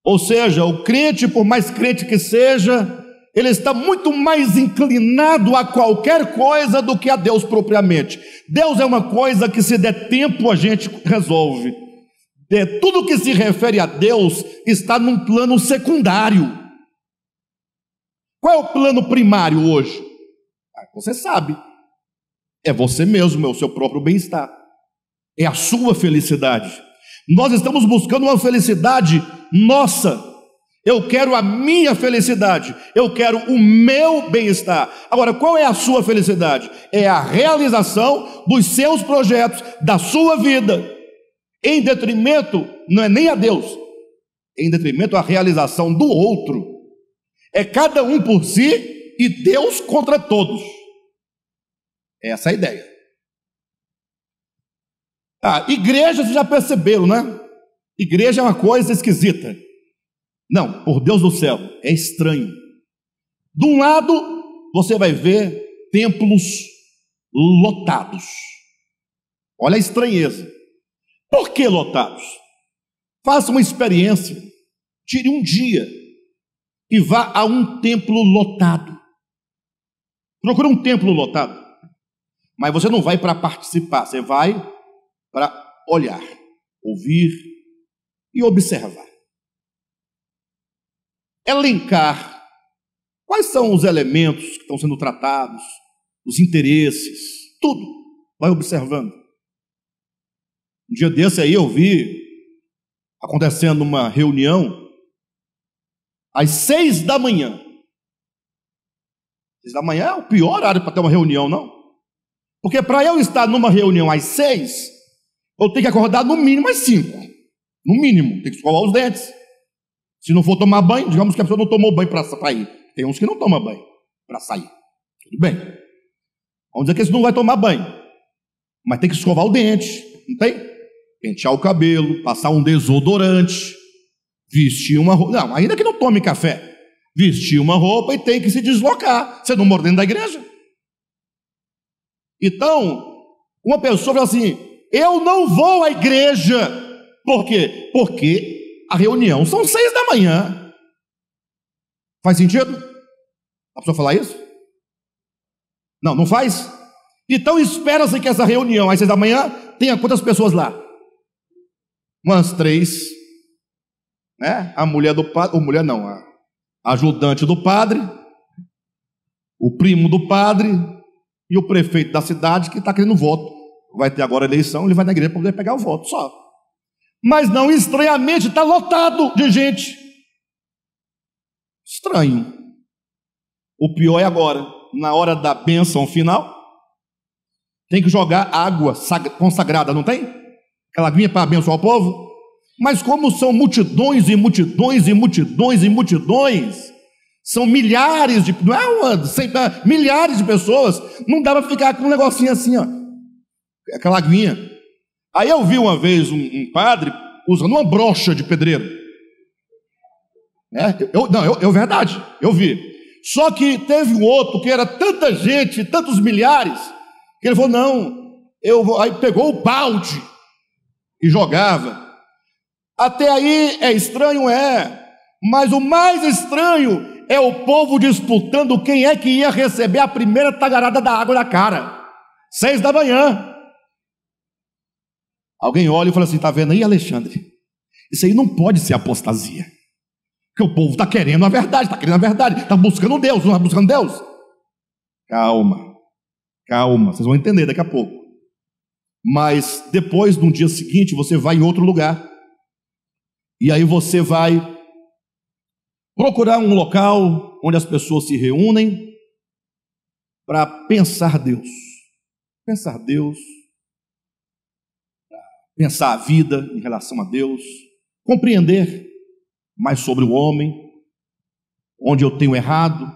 Ou seja, o crente, por mais crente que seja, ele está muito mais inclinado a qualquer coisa do que a Deus propriamente. Deus é uma coisa que, se der tempo, a gente resolve. De tudo que se refere a Deus está num plano secundário. Qual é o plano primário hoje? Ah, você sabe. É você mesmo, é o seu próprio bem-estar. É a sua felicidade. Nós estamos buscando uma felicidade nossa, eu quero a minha felicidade, eu quero o meu bem-estar. Agora, qual é a sua felicidade? É a realização dos seus projetos, da sua vida, em detrimento, não é nem a Deus, em detrimento à realização do outro. É cada um por si e Deus contra todos. Essa é a ideia. Ah, igreja, vocês já perceberam, né? Igreja é uma coisa esquisita. Não, por Deus do céu, é estranho. De um lado, você vai ver templos lotados. Olha a estranheza. Por que lotados? Faça uma experiência. Tire um dia e vá a um templo lotado. Procure um templo lotado. Mas você não vai para participar, você vai para olhar, ouvir e observar elencar quais são os elementos que estão sendo tratados, os interesses, tudo. Vai observando. Um dia desse aí eu vi acontecendo uma reunião às seis da manhã. Seis da manhã é o pior horário para ter uma reunião, não? Porque para eu estar numa reunião às seis, eu tenho que acordar no mínimo às cinco. No mínimo, tem que escovar os dentes se não for tomar banho, digamos que a pessoa não tomou banho para sair. Tem uns que não tomam banho para sair. Tudo bem. Vamos dizer que esse não vai tomar banho. Mas tem que escovar o dente, não tem? Pentear o cabelo, passar um desodorante, vestir uma roupa. Não, ainda que não tome café. Vestir uma roupa e tem que se deslocar. Você não mora dentro da igreja? Então, uma pessoa fala assim: eu não vou à igreja. Por quê? Porque a reunião são seis da manhã. Faz sentido? A pessoa falar isso? Não, não faz? Então espera-se que essa reunião às seis da manhã tenha quantas pessoas lá? Umas três. Né? A mulher do padre, ou mulher não, a ajudante do padre, o primo do padre e o prefeito da cidade que está querendo voto. Vai ter agora eleição, ele vai na igreja para poder pegar o voto só. Mas não, estranhamente, está lotado de gente. Estranho. O pior é agora, na hora da bênção final, tem que jogar água consagrada, não tem? Aquela aguinha para abençoar o povo. Mas como são multidões e multidões e multidões e multidões, são milhares de, não é uma, cem, milhares de pessoas, não dá para ficar com um negocinho assim, ó. Aquela aguinha. Aí eu vi uma vez um, um padre usando uma brocha de pedreiro. É, eu, não, eu, eu, verdade, eu vi. Só que teve um outro que era tanta gente, tantos milhares, que ele falou: não, eu vou. Aí pegou o balde e jogava. Até aí é estranho, é, mas o mais estranho é o povo disputando quem é que ia receber a primeira tagarada da água na cara. Seis da manhã. Alguém olha e fala assim: está vendo aí, Alexandre? Isso aí não pode ser apostasia. Porque o povo está querendo a verdade, está querendo a verdade, está buscando Deus, não está buscando Deus. Calma, calma, vocês vão entender daqui a pouco. Mas depois, no dia seguinte, você vai em outro lugar. E aí você vai procurar um local onde as pessoas se reúnem para pensar Deus. Pensar Deus, pensar a vida em relação a Deus, compreender mais sobre o homem, onde eu tenho errado,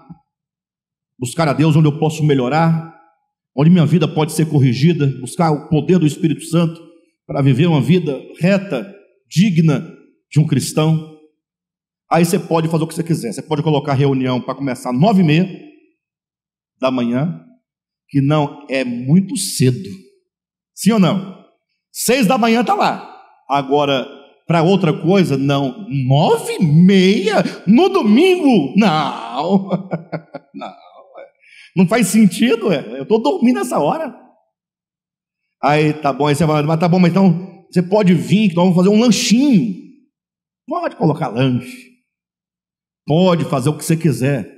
buscar a Deus onde eu posso melhorar, onde minha vida pode ser corrigida, buscar o poder do Espírito Santo para viver uma vida reta, digna de um cristão. Aí você pode fazer o que você quiser. Você pode colocar reunião para começar nove e meia da manhã, que não é muito cedo. Sim ou não? Seis da manhã está lá. Agora, para outra coisa, não. Nove e meia no domingo? Não. não. Não faz sentido. Eu estou dormindo essa hora. Aí, tá bom. Aí você fala, mas tá bom, mas então você pode vir que nós vamos fazer um lanchinho. Pode colocar lanche. Pode fazer o que você quiser.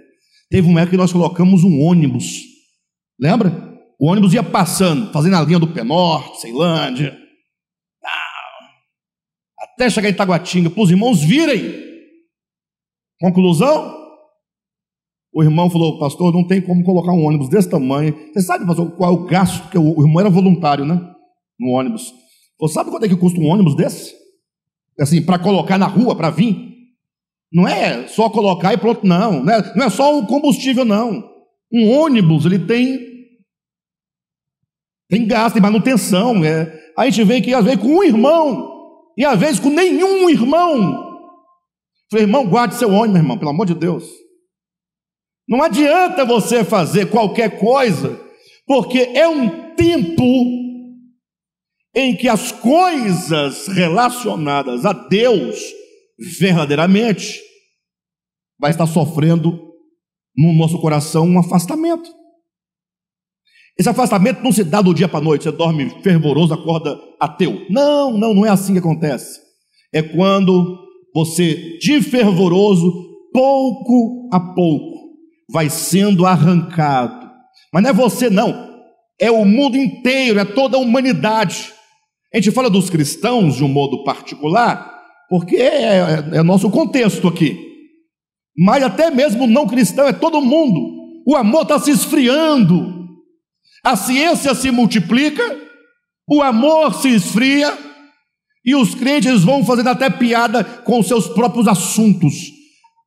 Teve uma época que nós colocamos um ônibus. Lembra? O ônibus ia passando, fazendo a linha do Penorte, Ceilândia até chegar em Itaguatinga, para os irmãos virem. Conclusão? O irmão falou, pastor, não tem como colocar um ônibus desse tamanho. Você sabe, pastor, qual é o gasto? Porque o irmão era voluntário, né? No ônibus. Você sabe quanto é que custa um ônibus desse? Assim, para colocar na rua, para vir? Não é só colocar e pronto, não. Não é, não é só o combustível, não. Um ônibus, ele tem. Tem gasto, tem manutenção. É. A gente vem que às vezes, com um irmão e às vezes com nenhum irmão. Falei, irmão, guarde seu ônibus, meu irmão, pelo amor de Deus. Não adianta você fazer qualquer coisa, porque é um tempo em que as coisas relacionadas a Deus verdadeiramente vai estar sofrendo no nosso coração um afastamento. Esse afastamento não se dá do dia para a noite, você dorme fervoroso, acorda ateu. Não, não, não é assim que acontece. É quando você, de fervoroso, pouco a pouco, vai sendo arrancado. Mas não é você, não. É o mundo inteiro, é toda a humanidade. A gente fala dos cristãos de um modo particular, porque é, é, é nosso contexto aqui. Mas até mesmo não cristão é todo mundo. O amor está se esfriando. A ciência se multiplica, o amor se esfria e os crentes vão fazendo até piada com seus próprios assuntos.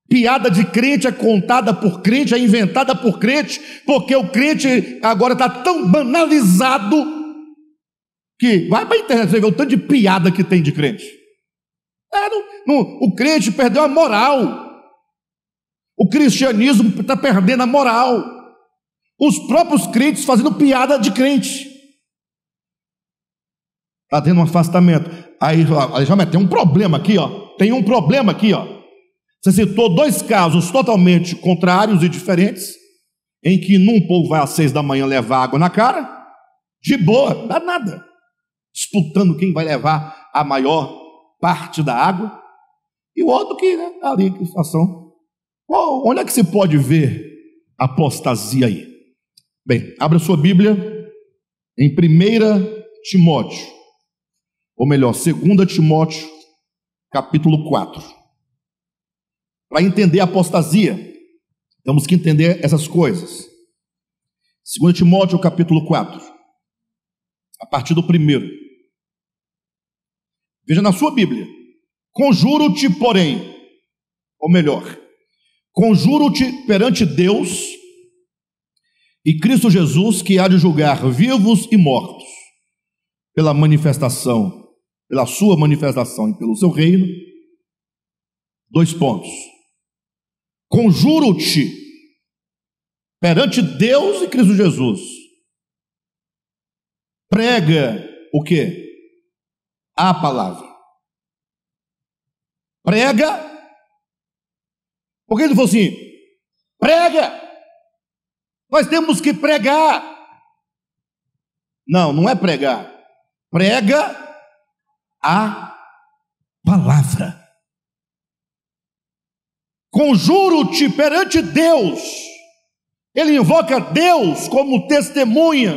Piada de crente é contada por crente, é inventada por crente, porque o crente agora está tão banalizado que vai para a internet você vê o tanto de piada que tem de crente. É, não, não, o crente perdeu a moral. O cristianismo está perdendo a moral. Os próprios crentes fazendo piada de crente. Está tendo um afastamento. Aí, aí já tem um problema aqui, ó. Tem um problema aqui, ó. Você citou dois casos totalmente contrários e diferentes, em que num povo vai às seis da manhã levar água na cara, de boa, dá nada, disputando quem vai levar a maior parte da água, e o outro que né, tá ali, que situação. onde é que se pode ver apostasia aí? Bem, abra sua Bíblia em 1 Timóteo, ou melhor, 2 Timóteo, capítulo 4. Para entender a apostasia, temos que entender essas coisas. 2 Timóteo, capítulo 4, a partir do primeiro. Veja na sua Bíblia: Conjuro-te, porém, ou melhor, conjuro-te perante Deus e Cristo Jesus, que há de julgar vivos e mortos, pela manifestação, pela sua manifestação e pelo seu reino. Dois pontos. Conjuro-te perante Deus e Cristo Jesus. Prega o que? A palavra. Prega. Porque ele falou assim: prega nós temos que pregar. Não, não é pregar. Prega a palavra. Conjuro-te perante Deus. Ele invoca Deus como testemunha.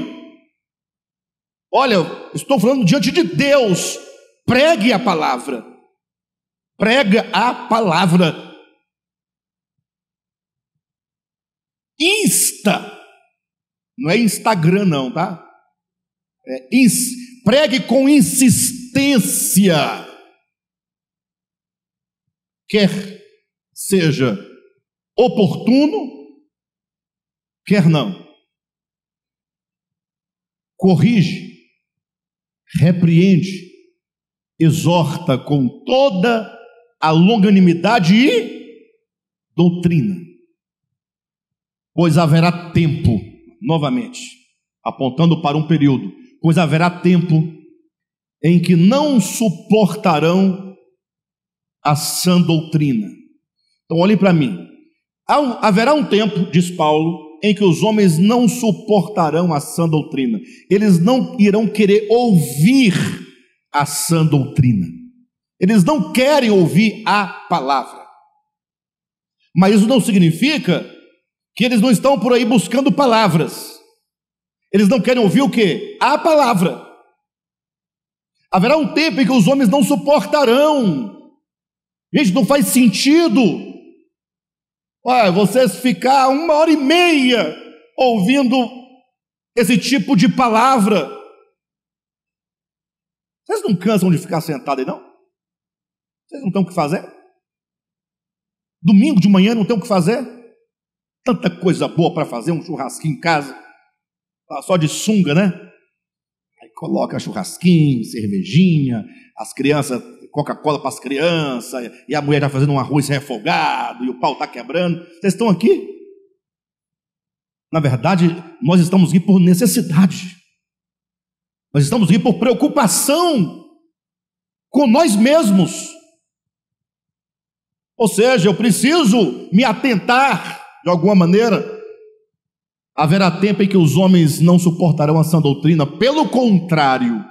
Olha, estou falando diante de Deus. Pregue a palavra. Prega a palavra Insta. Não é Instagram, não, tá? É ins, pregue com insistência. Quer seja oportuno, quer não. Corrige, repreende, exorta com toda a longanimidade e doutrina pois haverá tempo, novamente, apontando para um período, pois haverá tempo em que não suportarão a sã doutrina. Então, olhem para mim. Haverá um tempo, diz Paulo, em que os homens não suportarão a sã doutrina. Eles não irão querer ouvir a sã doutrina. Eles não querem ouvir a palavra. Mas isso não significa que eles não estão por aí buscando palavras. Eles não querem ouvir o que? A palavra. Haverá um tempo em que os homens não suportarão. Gente, não faz sentido. Ué, vocês ficar uma hora e meia ouvindo esse tipo de palavra. Vocês não cansam de ficar sentado aí, não? Vocês não têm o que fazer? Domingo de manhã não tem o que fazer? Tanta coisa boa para fazer, um churrasquinho em casa. Só de sunga, né? Aí coloca churrasquinho, cervejinha, as crianças, Coca-Cola para as crianças, e a mulher está fazendo um arroz refogado, e o pau está quebrando. Vocês estão aqui? Na verdade, nós estamos aqui por necessidade. Nós estamos aqui por preocupação com nós mesmos. Ou seja, eu preciso me atentar de alguma maneira, haverá tempo em que os homens não suportarão a sã doutrina, pelo contrário,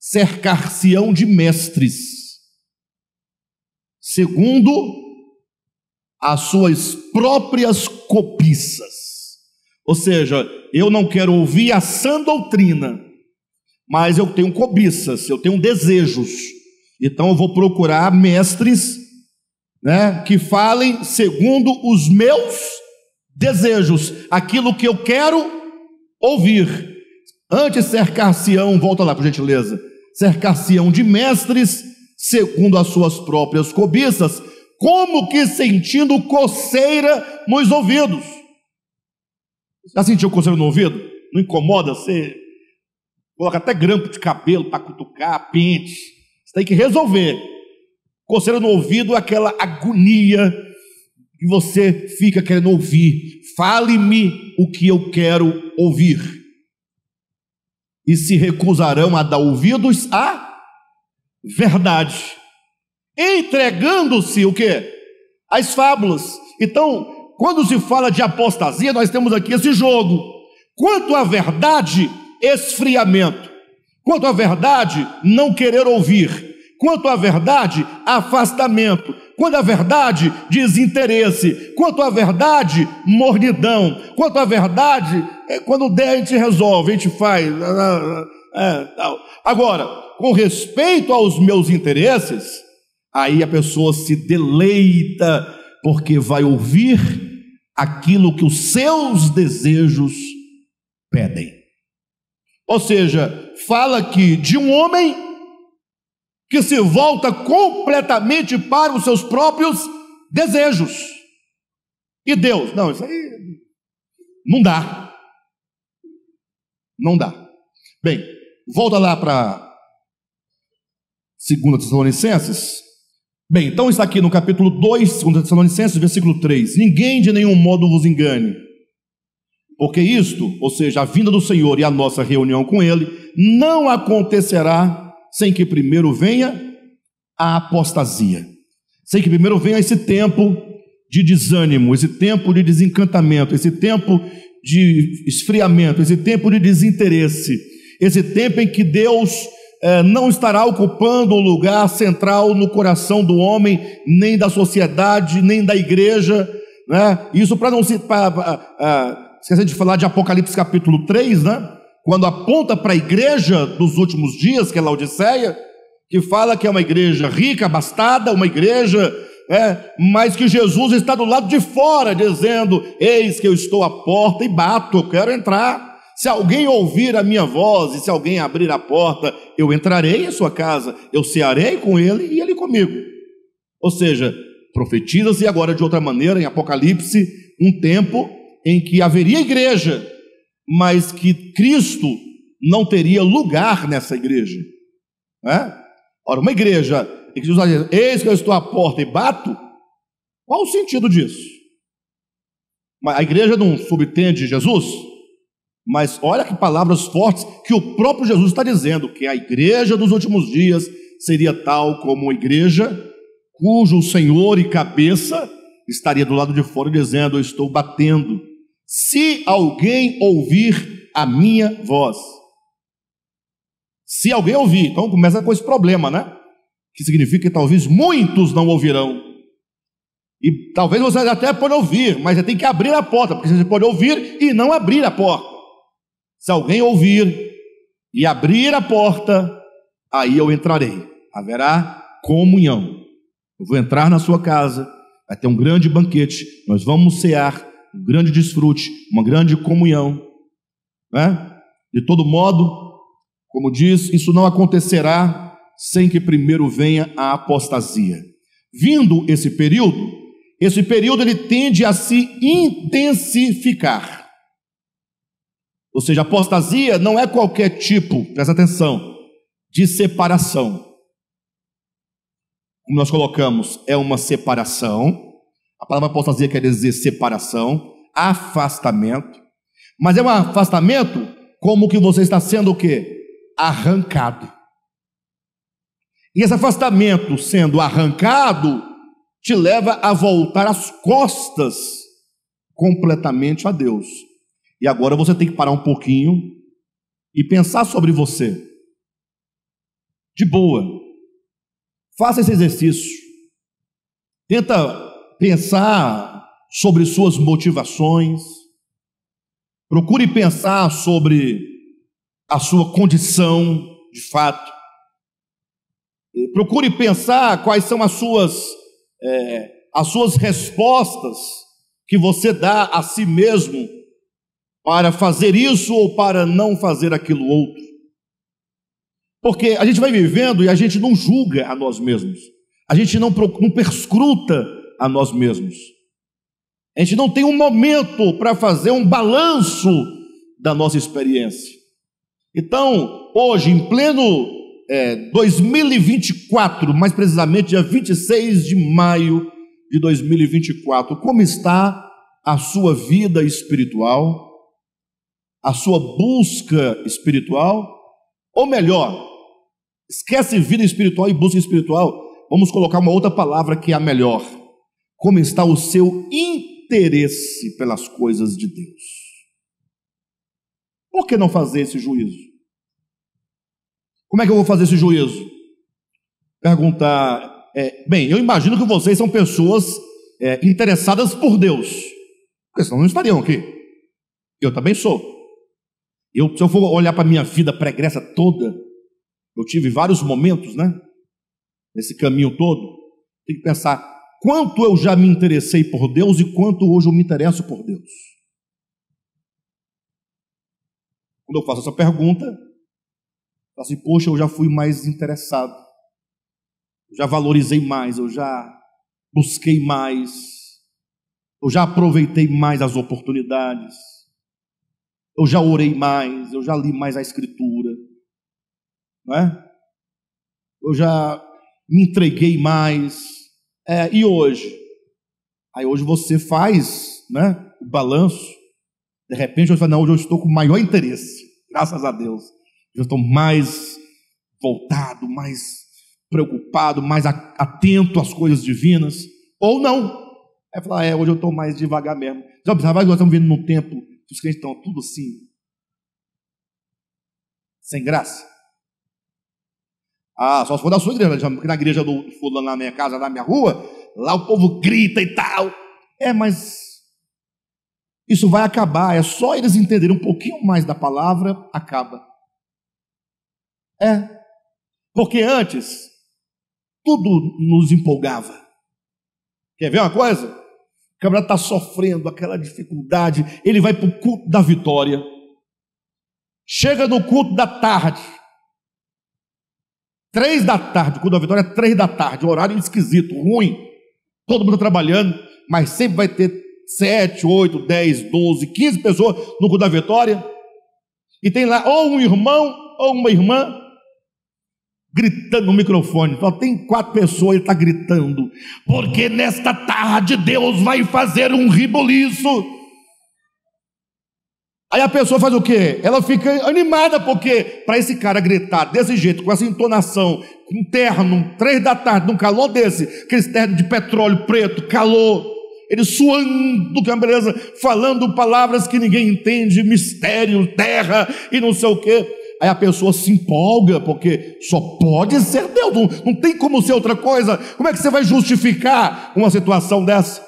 cercar-se-ão de mestres, segundo as suas próprias cobiças. Ou seja, eu não quero ouvir a sã doutrina, mas eu tenho cobiças, eu tenho desejos. Então eu vou procurar mestres né, que falem segundo os meus desejos, aquilo que eu quero ouvir. Antes cercar-se-ão, volta lá por gentileza, cercar-se-ão de mestres, segundo as suas próprias cobiças, como que sentindo coceira nos ouvidos. Já sentiu coceira no ouvido? Não incomoda? Você coloca até grampo de cabelo para cutucar, pente. Você tem que resolver. Coceira no ouvido é aquela agonia que você fica querendo ouvir. Fale-me o que eu quero ouvir. E se recusarão a dar ouvidos à verdade, entregando-se o que? As fábulas. Então, quando se fala de apostasia, nós temos aqui esse jogo. Quanto à verdade, esfriamento. Quanto à verdade, não querer ouvir. Quanto à verdade, afastamento quando a verdade, desinteresse, quanto à verdade, mordidão, quanto à verdade, é quando der a gente resolve, a gente faz. Né, né, né, é, tal. Agora, com respeito aos meus interesses, aí a pessoa se deleita, porque vai ouvir aquilo que os seus desejos pedem. Ou seja, fala que de um homem que se volta completamente para os seus próprios desejos. E Deus, não, isso aí não dá. Não dá. Bem, volta lá para 2 Tessalonicenses. Bem, então está aqui no capítulo 2, 2 Tessalonicenses, versículo 3: Ninguém de nenhum modo vos engane, porque isto, ou seja, a vinda do Senhor e a nossa reunião com Ele, não acontecerá sem que primeiro venha a apostasia, sem que primeiro venha esse tempo de desânimo, esse tempo de desencantamento, esse tempo de esfriamento, esse tempo de desinteresse, esse tempo em que Deus eh, não estará ocupando o lugar central no coração do homem, nem da sociedade, nem da igreja. Né? Isso para não se. Pra, pra, pra, ah, esquecer de falar de Apocalipse capítulo 3, né? quando aponta para a igreja dos últimos dias, que é Laodiceia, que fala que é uma igreja rica, abastada, uma igreja, é, mas que Jesus está do lado de fora, dizendo: Eis que eu estou à porta e bato, eu quero entrar. Se alguém ouvir a minha voz e se alguém abrir a porta, eu entrarei em sua casa, eu cearei com ele e ele comigo. Ou seja, profetiza-se agora de outra maneira em Apocalipse um tempo em que haveria igreja, mas que Cristo não teria lugar nessa igreja. Né? Ora, uma igreja e que diz, eis que eu estou à porta e bato, qual o sentido disso? A igreja não subtende Jesus? Mas olha que palavras fortes que o próprio Jesus está dizendo, que a igreja dos últimos dias seria tal como a igreja cujo Senhor e cabeça estaria do lado de fora dizendo, eu estou batendo. Se alguém ouvir a minha voz. Se alguém ouvir, então começa com esse problema, né? Que significa que talvez muitos não ouvirão. E talvez você até pode ouvir, mas você tem que abrir a porta, porque você pode ouvir e não abrir a porta. Se alguém ouvir e abrir a porta, aí eu entrarei. Haverá comunhão. Eu vou entrar na sua casa, vai ter um grande banquete, nós vamos cear um grande desfrute, uma grande comunhão. Né? De todo modo, como diz, isso não acontecerá sem que primeiro venha a apostasia. Vindo esse período, esse período ele tende a se intensificar. Ou seja, apostasia não é qualquer tipo, presta atenção, de separação. Como nós colocamos, é uma separação a palavra apostasia quer dizer separação, afastamento. Mas é um afastamento como que você está sendo o quê? Arrancado. E esse afastamento sendo arrancado te leva a voltar as costas completamente a Deus. E agora você tem que parar um pouquinho e pensar sobre você. De boa. Faça esse exercício. Tenta pensar sobre suas motivações, procure pensar sobre a sua condição de fato, procure pensar quais são as suas, é, as suas respostas que você dá a si mesmo para fazer isso ou para não fazer aquilo outro. Porque a gente vai vivendo e a gente não julga a nós mesmos. A gente não, não perscruta a nós mesmos. A gente não tem um momento para fazer um balanço da nossa experiência. Então, hoje, em pleno é, 2024, mais precisamente dia 26 de maio de 2024, como está a sua vida espiritual, a sua busca espiritual? Ou melhor, esquece vida espiritual e busca espiritual, vamos colocar uma outra palavra que é a melhor como está o seu interesse pelas coisas de Deus. Por que não fazer esse juízo? Como é que eu vou fazer esse juízo? Perguntar. É, bem, eu imagino que vocês são pessoas é, interessadas por Deus, porque senão não estariam aqui. Eu também sou. Eu, se eu for olhar para a minha vida pregressa toda, eu tive vários momentos, né? Nesse caminho todo, tem que pensar quanto eu já me interessei por Deus e quanto hoje eu me interesso por Deus. Quando eu faço essa pergunta, eu assim, poxa, eu já fui mais interessado, eu já valorizei mais, eu já busquei mais, eu já aproveitei mais as oportunidades, eu já orei mais, eu já li mais a Escritura, não é? eu já me entreguei mais, é, e hoje? Aí hoje você faz né, o balanço, de repente você fala, não, hoje eu estou com maior interesse, graças a Deus. Eu estou mais voltado, mais preocupado, mais atento às coisas divinas, ou não. Aí falar, é, hoje eu estou mais devagar mesmo. Já observa, nós estamos vivendo num tempo que os crentes estão tudo assim, sem graça. Ah, só se for da sua igreja, porque na igreja do fulano na minha casa, na minha rua, lá o povo grita e tal. É, mas isso vai acabar, é só eles entenderem um pouquinho mais da palavra, acaba. É. Porque antes, tudo nos empolgava. Quer ver uma coisa? O camarada está sofrendo aquela dificuldade, ele vai para o culto da vitória. Chega no culto da tarde Três da tarde, quando a vitória é três da tarde, horário esquisito, ruim, todo mundo trabalhando, mas sempre vai ter sete, oito, dez, doze, quinze pessoas no cu da vitória. E tem lá ou um irmão ou uma irmã gritando no microfone. Só tem quatro pessoas e está gritando. Porque nesta tarde Deus vai fazer um ribuliço. Aí a pessoa faz o quê? Ela fica animada, porque para esse cara gritar desse jeito, com essa entonação, com terno, três da tarde, num calor desse, aquele terno de petróleo preto, calor, ele suando, que é a beleza, falando palavras que ninguém entende, mistério, terra e não sei o quê. Aí a pessoa se empolga, porque só pode ser Deus, não, não tem como ser outra coisa. Como é que você vai justificar uma situação dessa?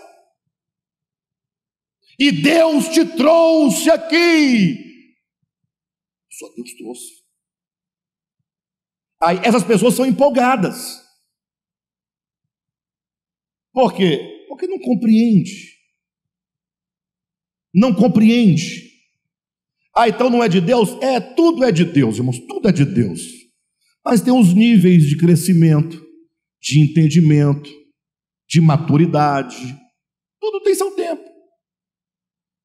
E Deus te trouxe aqui. Só Deus trouxe. Aí, essas pessoas são empolgadas. Por quê? Porque não compreende. Não compreende. Ah, então não é de Deus? É, tudo é de Deus, irmãos, tudo é de Deus. Mas tem uns níveis de crescimento, de entendimento, de maturidade. Tudo tem seu tempo.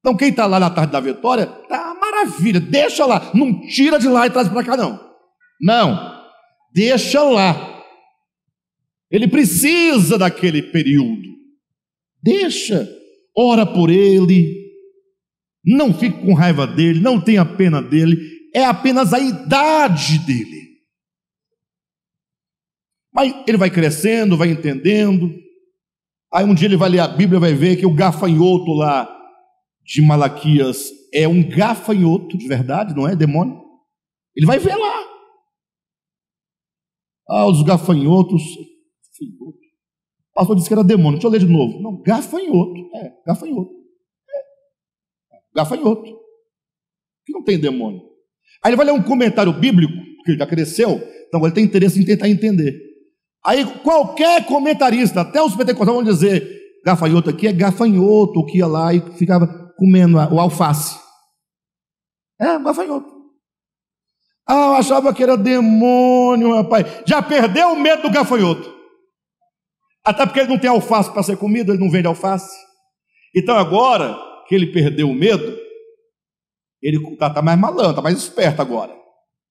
Então quem está lá na tarde da vitória, tá maravilha, deixa lá, não tira de lá e traz para cá não. Não, deixa lá. Ele precisa daquele período. Deixa, ora por ele. Não fique com raiva dele, não tenha pena dele, é apenas a idade dele. Mas ele vai crescendo, vai entendendo. Aí um dia ele vai ler a Bíblia, vai ver que o gafanhoto lá de Malaquias é um gafanhoto de verdade, não é demônio? Ele vai ver lá. Ah, os gafanhotos. Gafanhoto. O pastor disse que era demônio. Deixa eu ler de novo. Não, gafanhoto. É, gafanhoto. É. Gafanhoto. Que não tem demônio. Aí ele vai ler um comentário bíblico, porque ele já cresceu, então ele tem interesse em tentar entender. Aí qualquer comentarista, até os pentecostais vão dizer, gafanhoto aqui é gafanhoto que ia lá e ficava comendo o alface. É, um gafanhoto. Ah, eu achava que era demônio, rapaz. Já perdeu o medo do gafanhoto. Até porque ele não tem alface para ser comido, ele não vende alface. Então agora que ele perdeu o medo, ele está tá mais malandro, está mais esperto agora.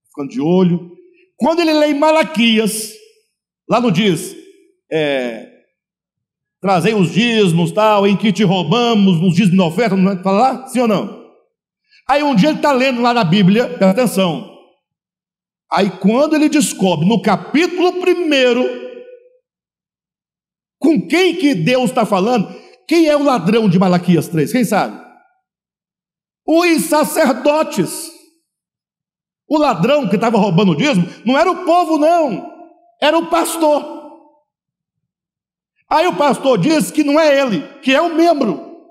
Ficando de olho. Quando ele lê em Malaquias, lá não diz, é, Trazei os dízimos, tal, em que te roubamos, nos dízimos de oferta, não é? Fala lá? Sim ou não? Aí um dia ele está lendo lá na Bíblia, presta atenção. Aí quando ele descobre no capítulo primeiro com quem que Deus está falando, quem é o ladrão de Malaquias 3? Quem sabe? Os sacerdotes. O ladrão que estava roubando o dízimo não era o povo, não, era o pastor. Aí o pastor diz que não é ele, que é o membro.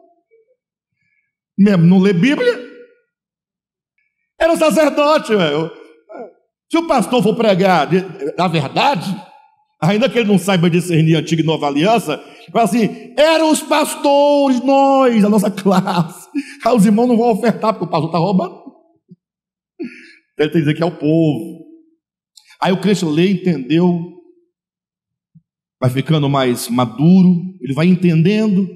Membro não lê Bíblia? Era um sacerdote, velho. Se o pastor for pregar a verdade, ainda que ele não saiba discernir antiga e nova aliança, fala assim: eram os pastores, nós, a nossa classe. Aí os irmãos não vão ofertar, porque o pastor está roubando. Então ele tem que dizer que é o povo. Aí o crente lê, entendeu, vai ficando mais maduro, ele vai entendendo,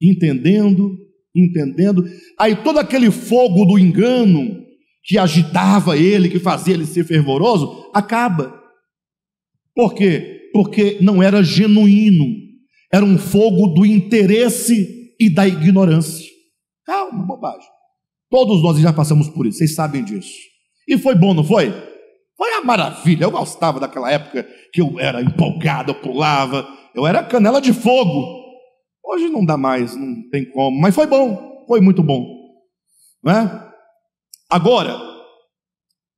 entendendo, entendendo. Aí todo aquele fogo do engano que agitava ele, que fazia ele ser fervoroso, acaba. Por quê? Porque não era genuíno, era um fogo do interesse e da ignorância. Calma, bobagem. Todos nós já passamos por isso, vocês sabem disso. E foi bom, não foi? Foi a maravilha. Eu gostava daquela época que eu era empolgado, eu pulava. Eu era canela de fogo. Hoje não dá mais, não tem como. Mas foi bom, foi muito bom. né? Agora,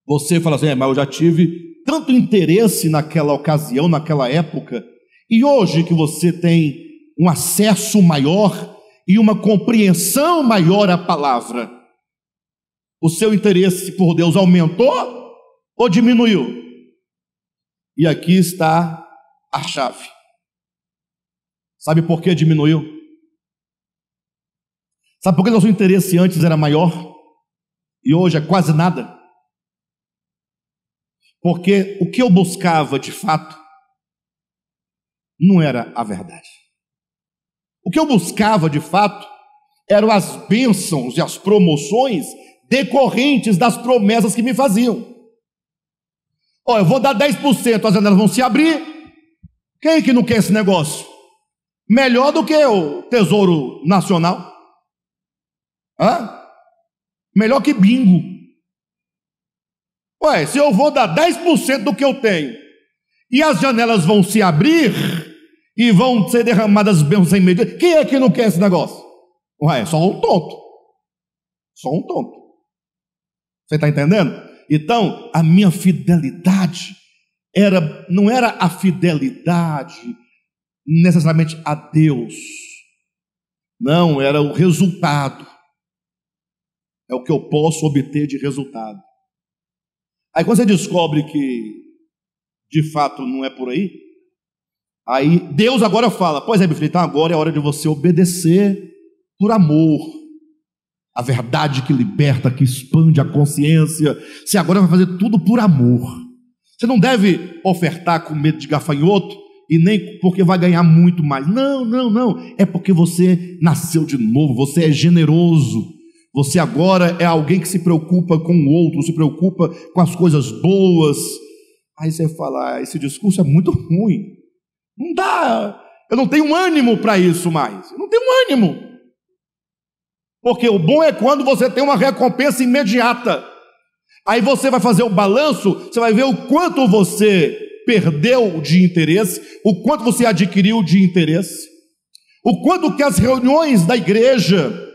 você fala assim, é, mas eu já tive tanto interesse naquela ocasião, naquela época, e hoje que você tem um acesso maior e uma compreensão maior à palavra, o seu interesse por Deus aumentou ou diminuiu? E aqui está a chave. Sabe por que diminuiu? Sabe por que nosso interesse antes era maior e hoje é quase nada? Porque o que eu buscava de fato não era a verdade. O que eu buscava de fato eram as bênçãos e as promoções decorrentes das promessas que me faziam. Ó, eu vou dar 10%, as janelas vão se abrir. Quem é que não quer esse negócio? Melhor do que o Tesouro Nacional. Hã? Melhor que bingo. Ué, se eu vou dar 10% do que eu tenho e as janelas vão se abrir e vão ser derramadas bem sem medida, quem é que não quer esse negócio? Ué, é só um tonto. Só um tonto. Você está entendendo? Então, a minha fidelidade era não era a fidelidade necessariamente a Deus. Não, era o resultado. É o que eu posso obter de resultado. Aí quando você descobre que de fato não é por aí, aí Deus agora fala: Pois é, meu filho, então agora é hora de você obedecer por amor. A verdade que liberta, que expande a consciência. Você agora vai fazer tudo por amor. Você não deve ofertar com medo de gafanhoto e nem porque vai ganhar muito mais. Não, não, não. É porque você nasceu de novo, você é generoso. Você agora é alguém que se preocupa com o outro, se preocupa com as coisas boas. Aí você fala: ah, esse discurso é muito ruim. Não dá. Eu não tenho ânimo para isso mais. Eu não tenho ânimo. Porque o bom é quando você tem uma recompensa imediata. Aí você vai fazer o balanço, você vai ver o quanto você perdeu de interesse, o quanto você adquiriu de interesse, o quanto que as reuniões da igreja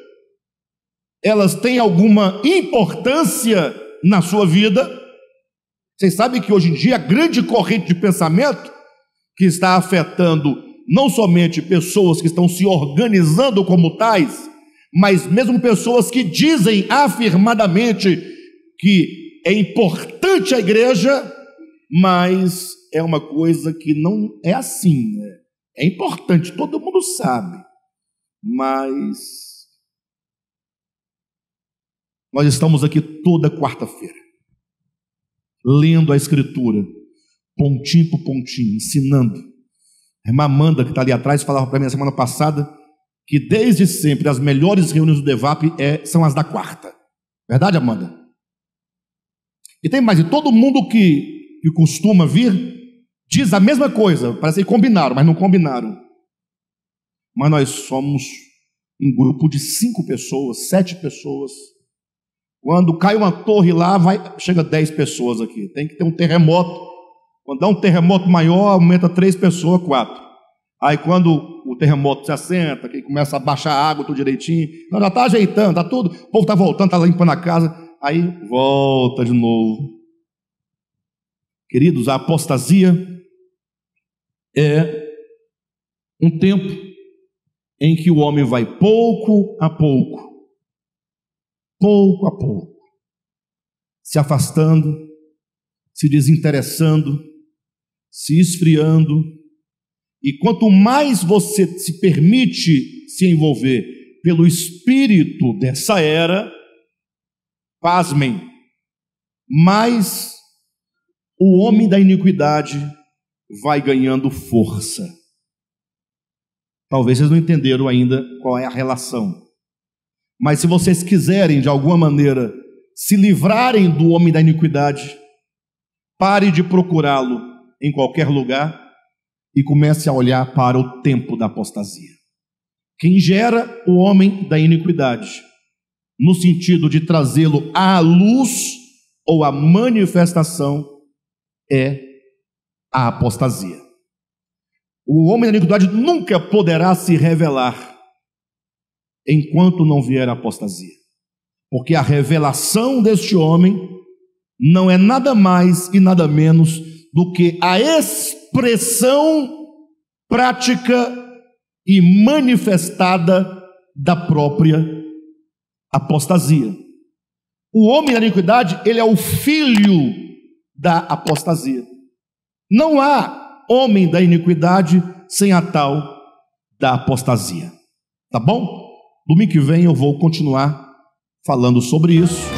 elas têm alguma importância na sua vida. Vocês sabem que hoje em dia a grande corrente de pensamento que está afetando não somente pessoas que estão se organizando como tais, mas mesmo pessoas que dizem afirmadamente que é importante a igreja, mas é uma coisa que não é assim. Né? É importante, todo mundo sabe, mas nós estamos aqui toda quarta-feira, lendo a Escritura, pontinho por pontinho, ensinando. A irmã Amanda, que está ali atrás, falava para mim na semana passada que desde sempre as melhores reuniões do DEVAP é, são as da quarta. Verdade, Amanda? E tem mais, e todo mundo que, que costuma vir diz a mesma coisa. Parece que combinaram, mas não combinaram. Mas nós somos um grupo de cinco pessoas, sete pessoas. Quando cai uma torre lá, vai, chega dez pessoas aqui. Tem que ter um terremoto. Quando dá um terremoto maior, aumenta três pessoas, quatro. Aí quando terremoto se assenta, que começa a baixar a água tudo direitinho. Não, já está ajeitando, está tudo. O povo está voltando, está limpando a casa. Aí volta de novo. Queridos, a apostasia é um tempo em que o homem vai pouco a pouco, pouco a pouco, se afastando, se desinteressando, se esfriando, e quanto mais você se permite se envolver pelo espírito dessa era, pasmem, mais o homem da iniquidade vai ganhando força. Talvez vocês não entenderam ainda qual é a relação. Mas se vocês quiserem, de alguma maneira, se livrarem do homem da iniquidade, pare de procurá-lo em qualquer lugar e comece a olhar para o tempo da apostasia. Quem gera o homem da iniquidade, no sentido de trazê-lo à luz ou à manifestação, é a apostasia. O homem da iniquidade nunca poderá se revelar enquanto não vier a apostasia, porque a revelação deste homem não é nada mais e nada menos do que a experiência expressão prática e manifestada da própria apostasia. O homem da iniquidade, ele é o filho da apostasia. Não há homem da iniquidade sem a tal da apostasia. Tá bom? Domingo que vem eu vou continuar falando sobre isso.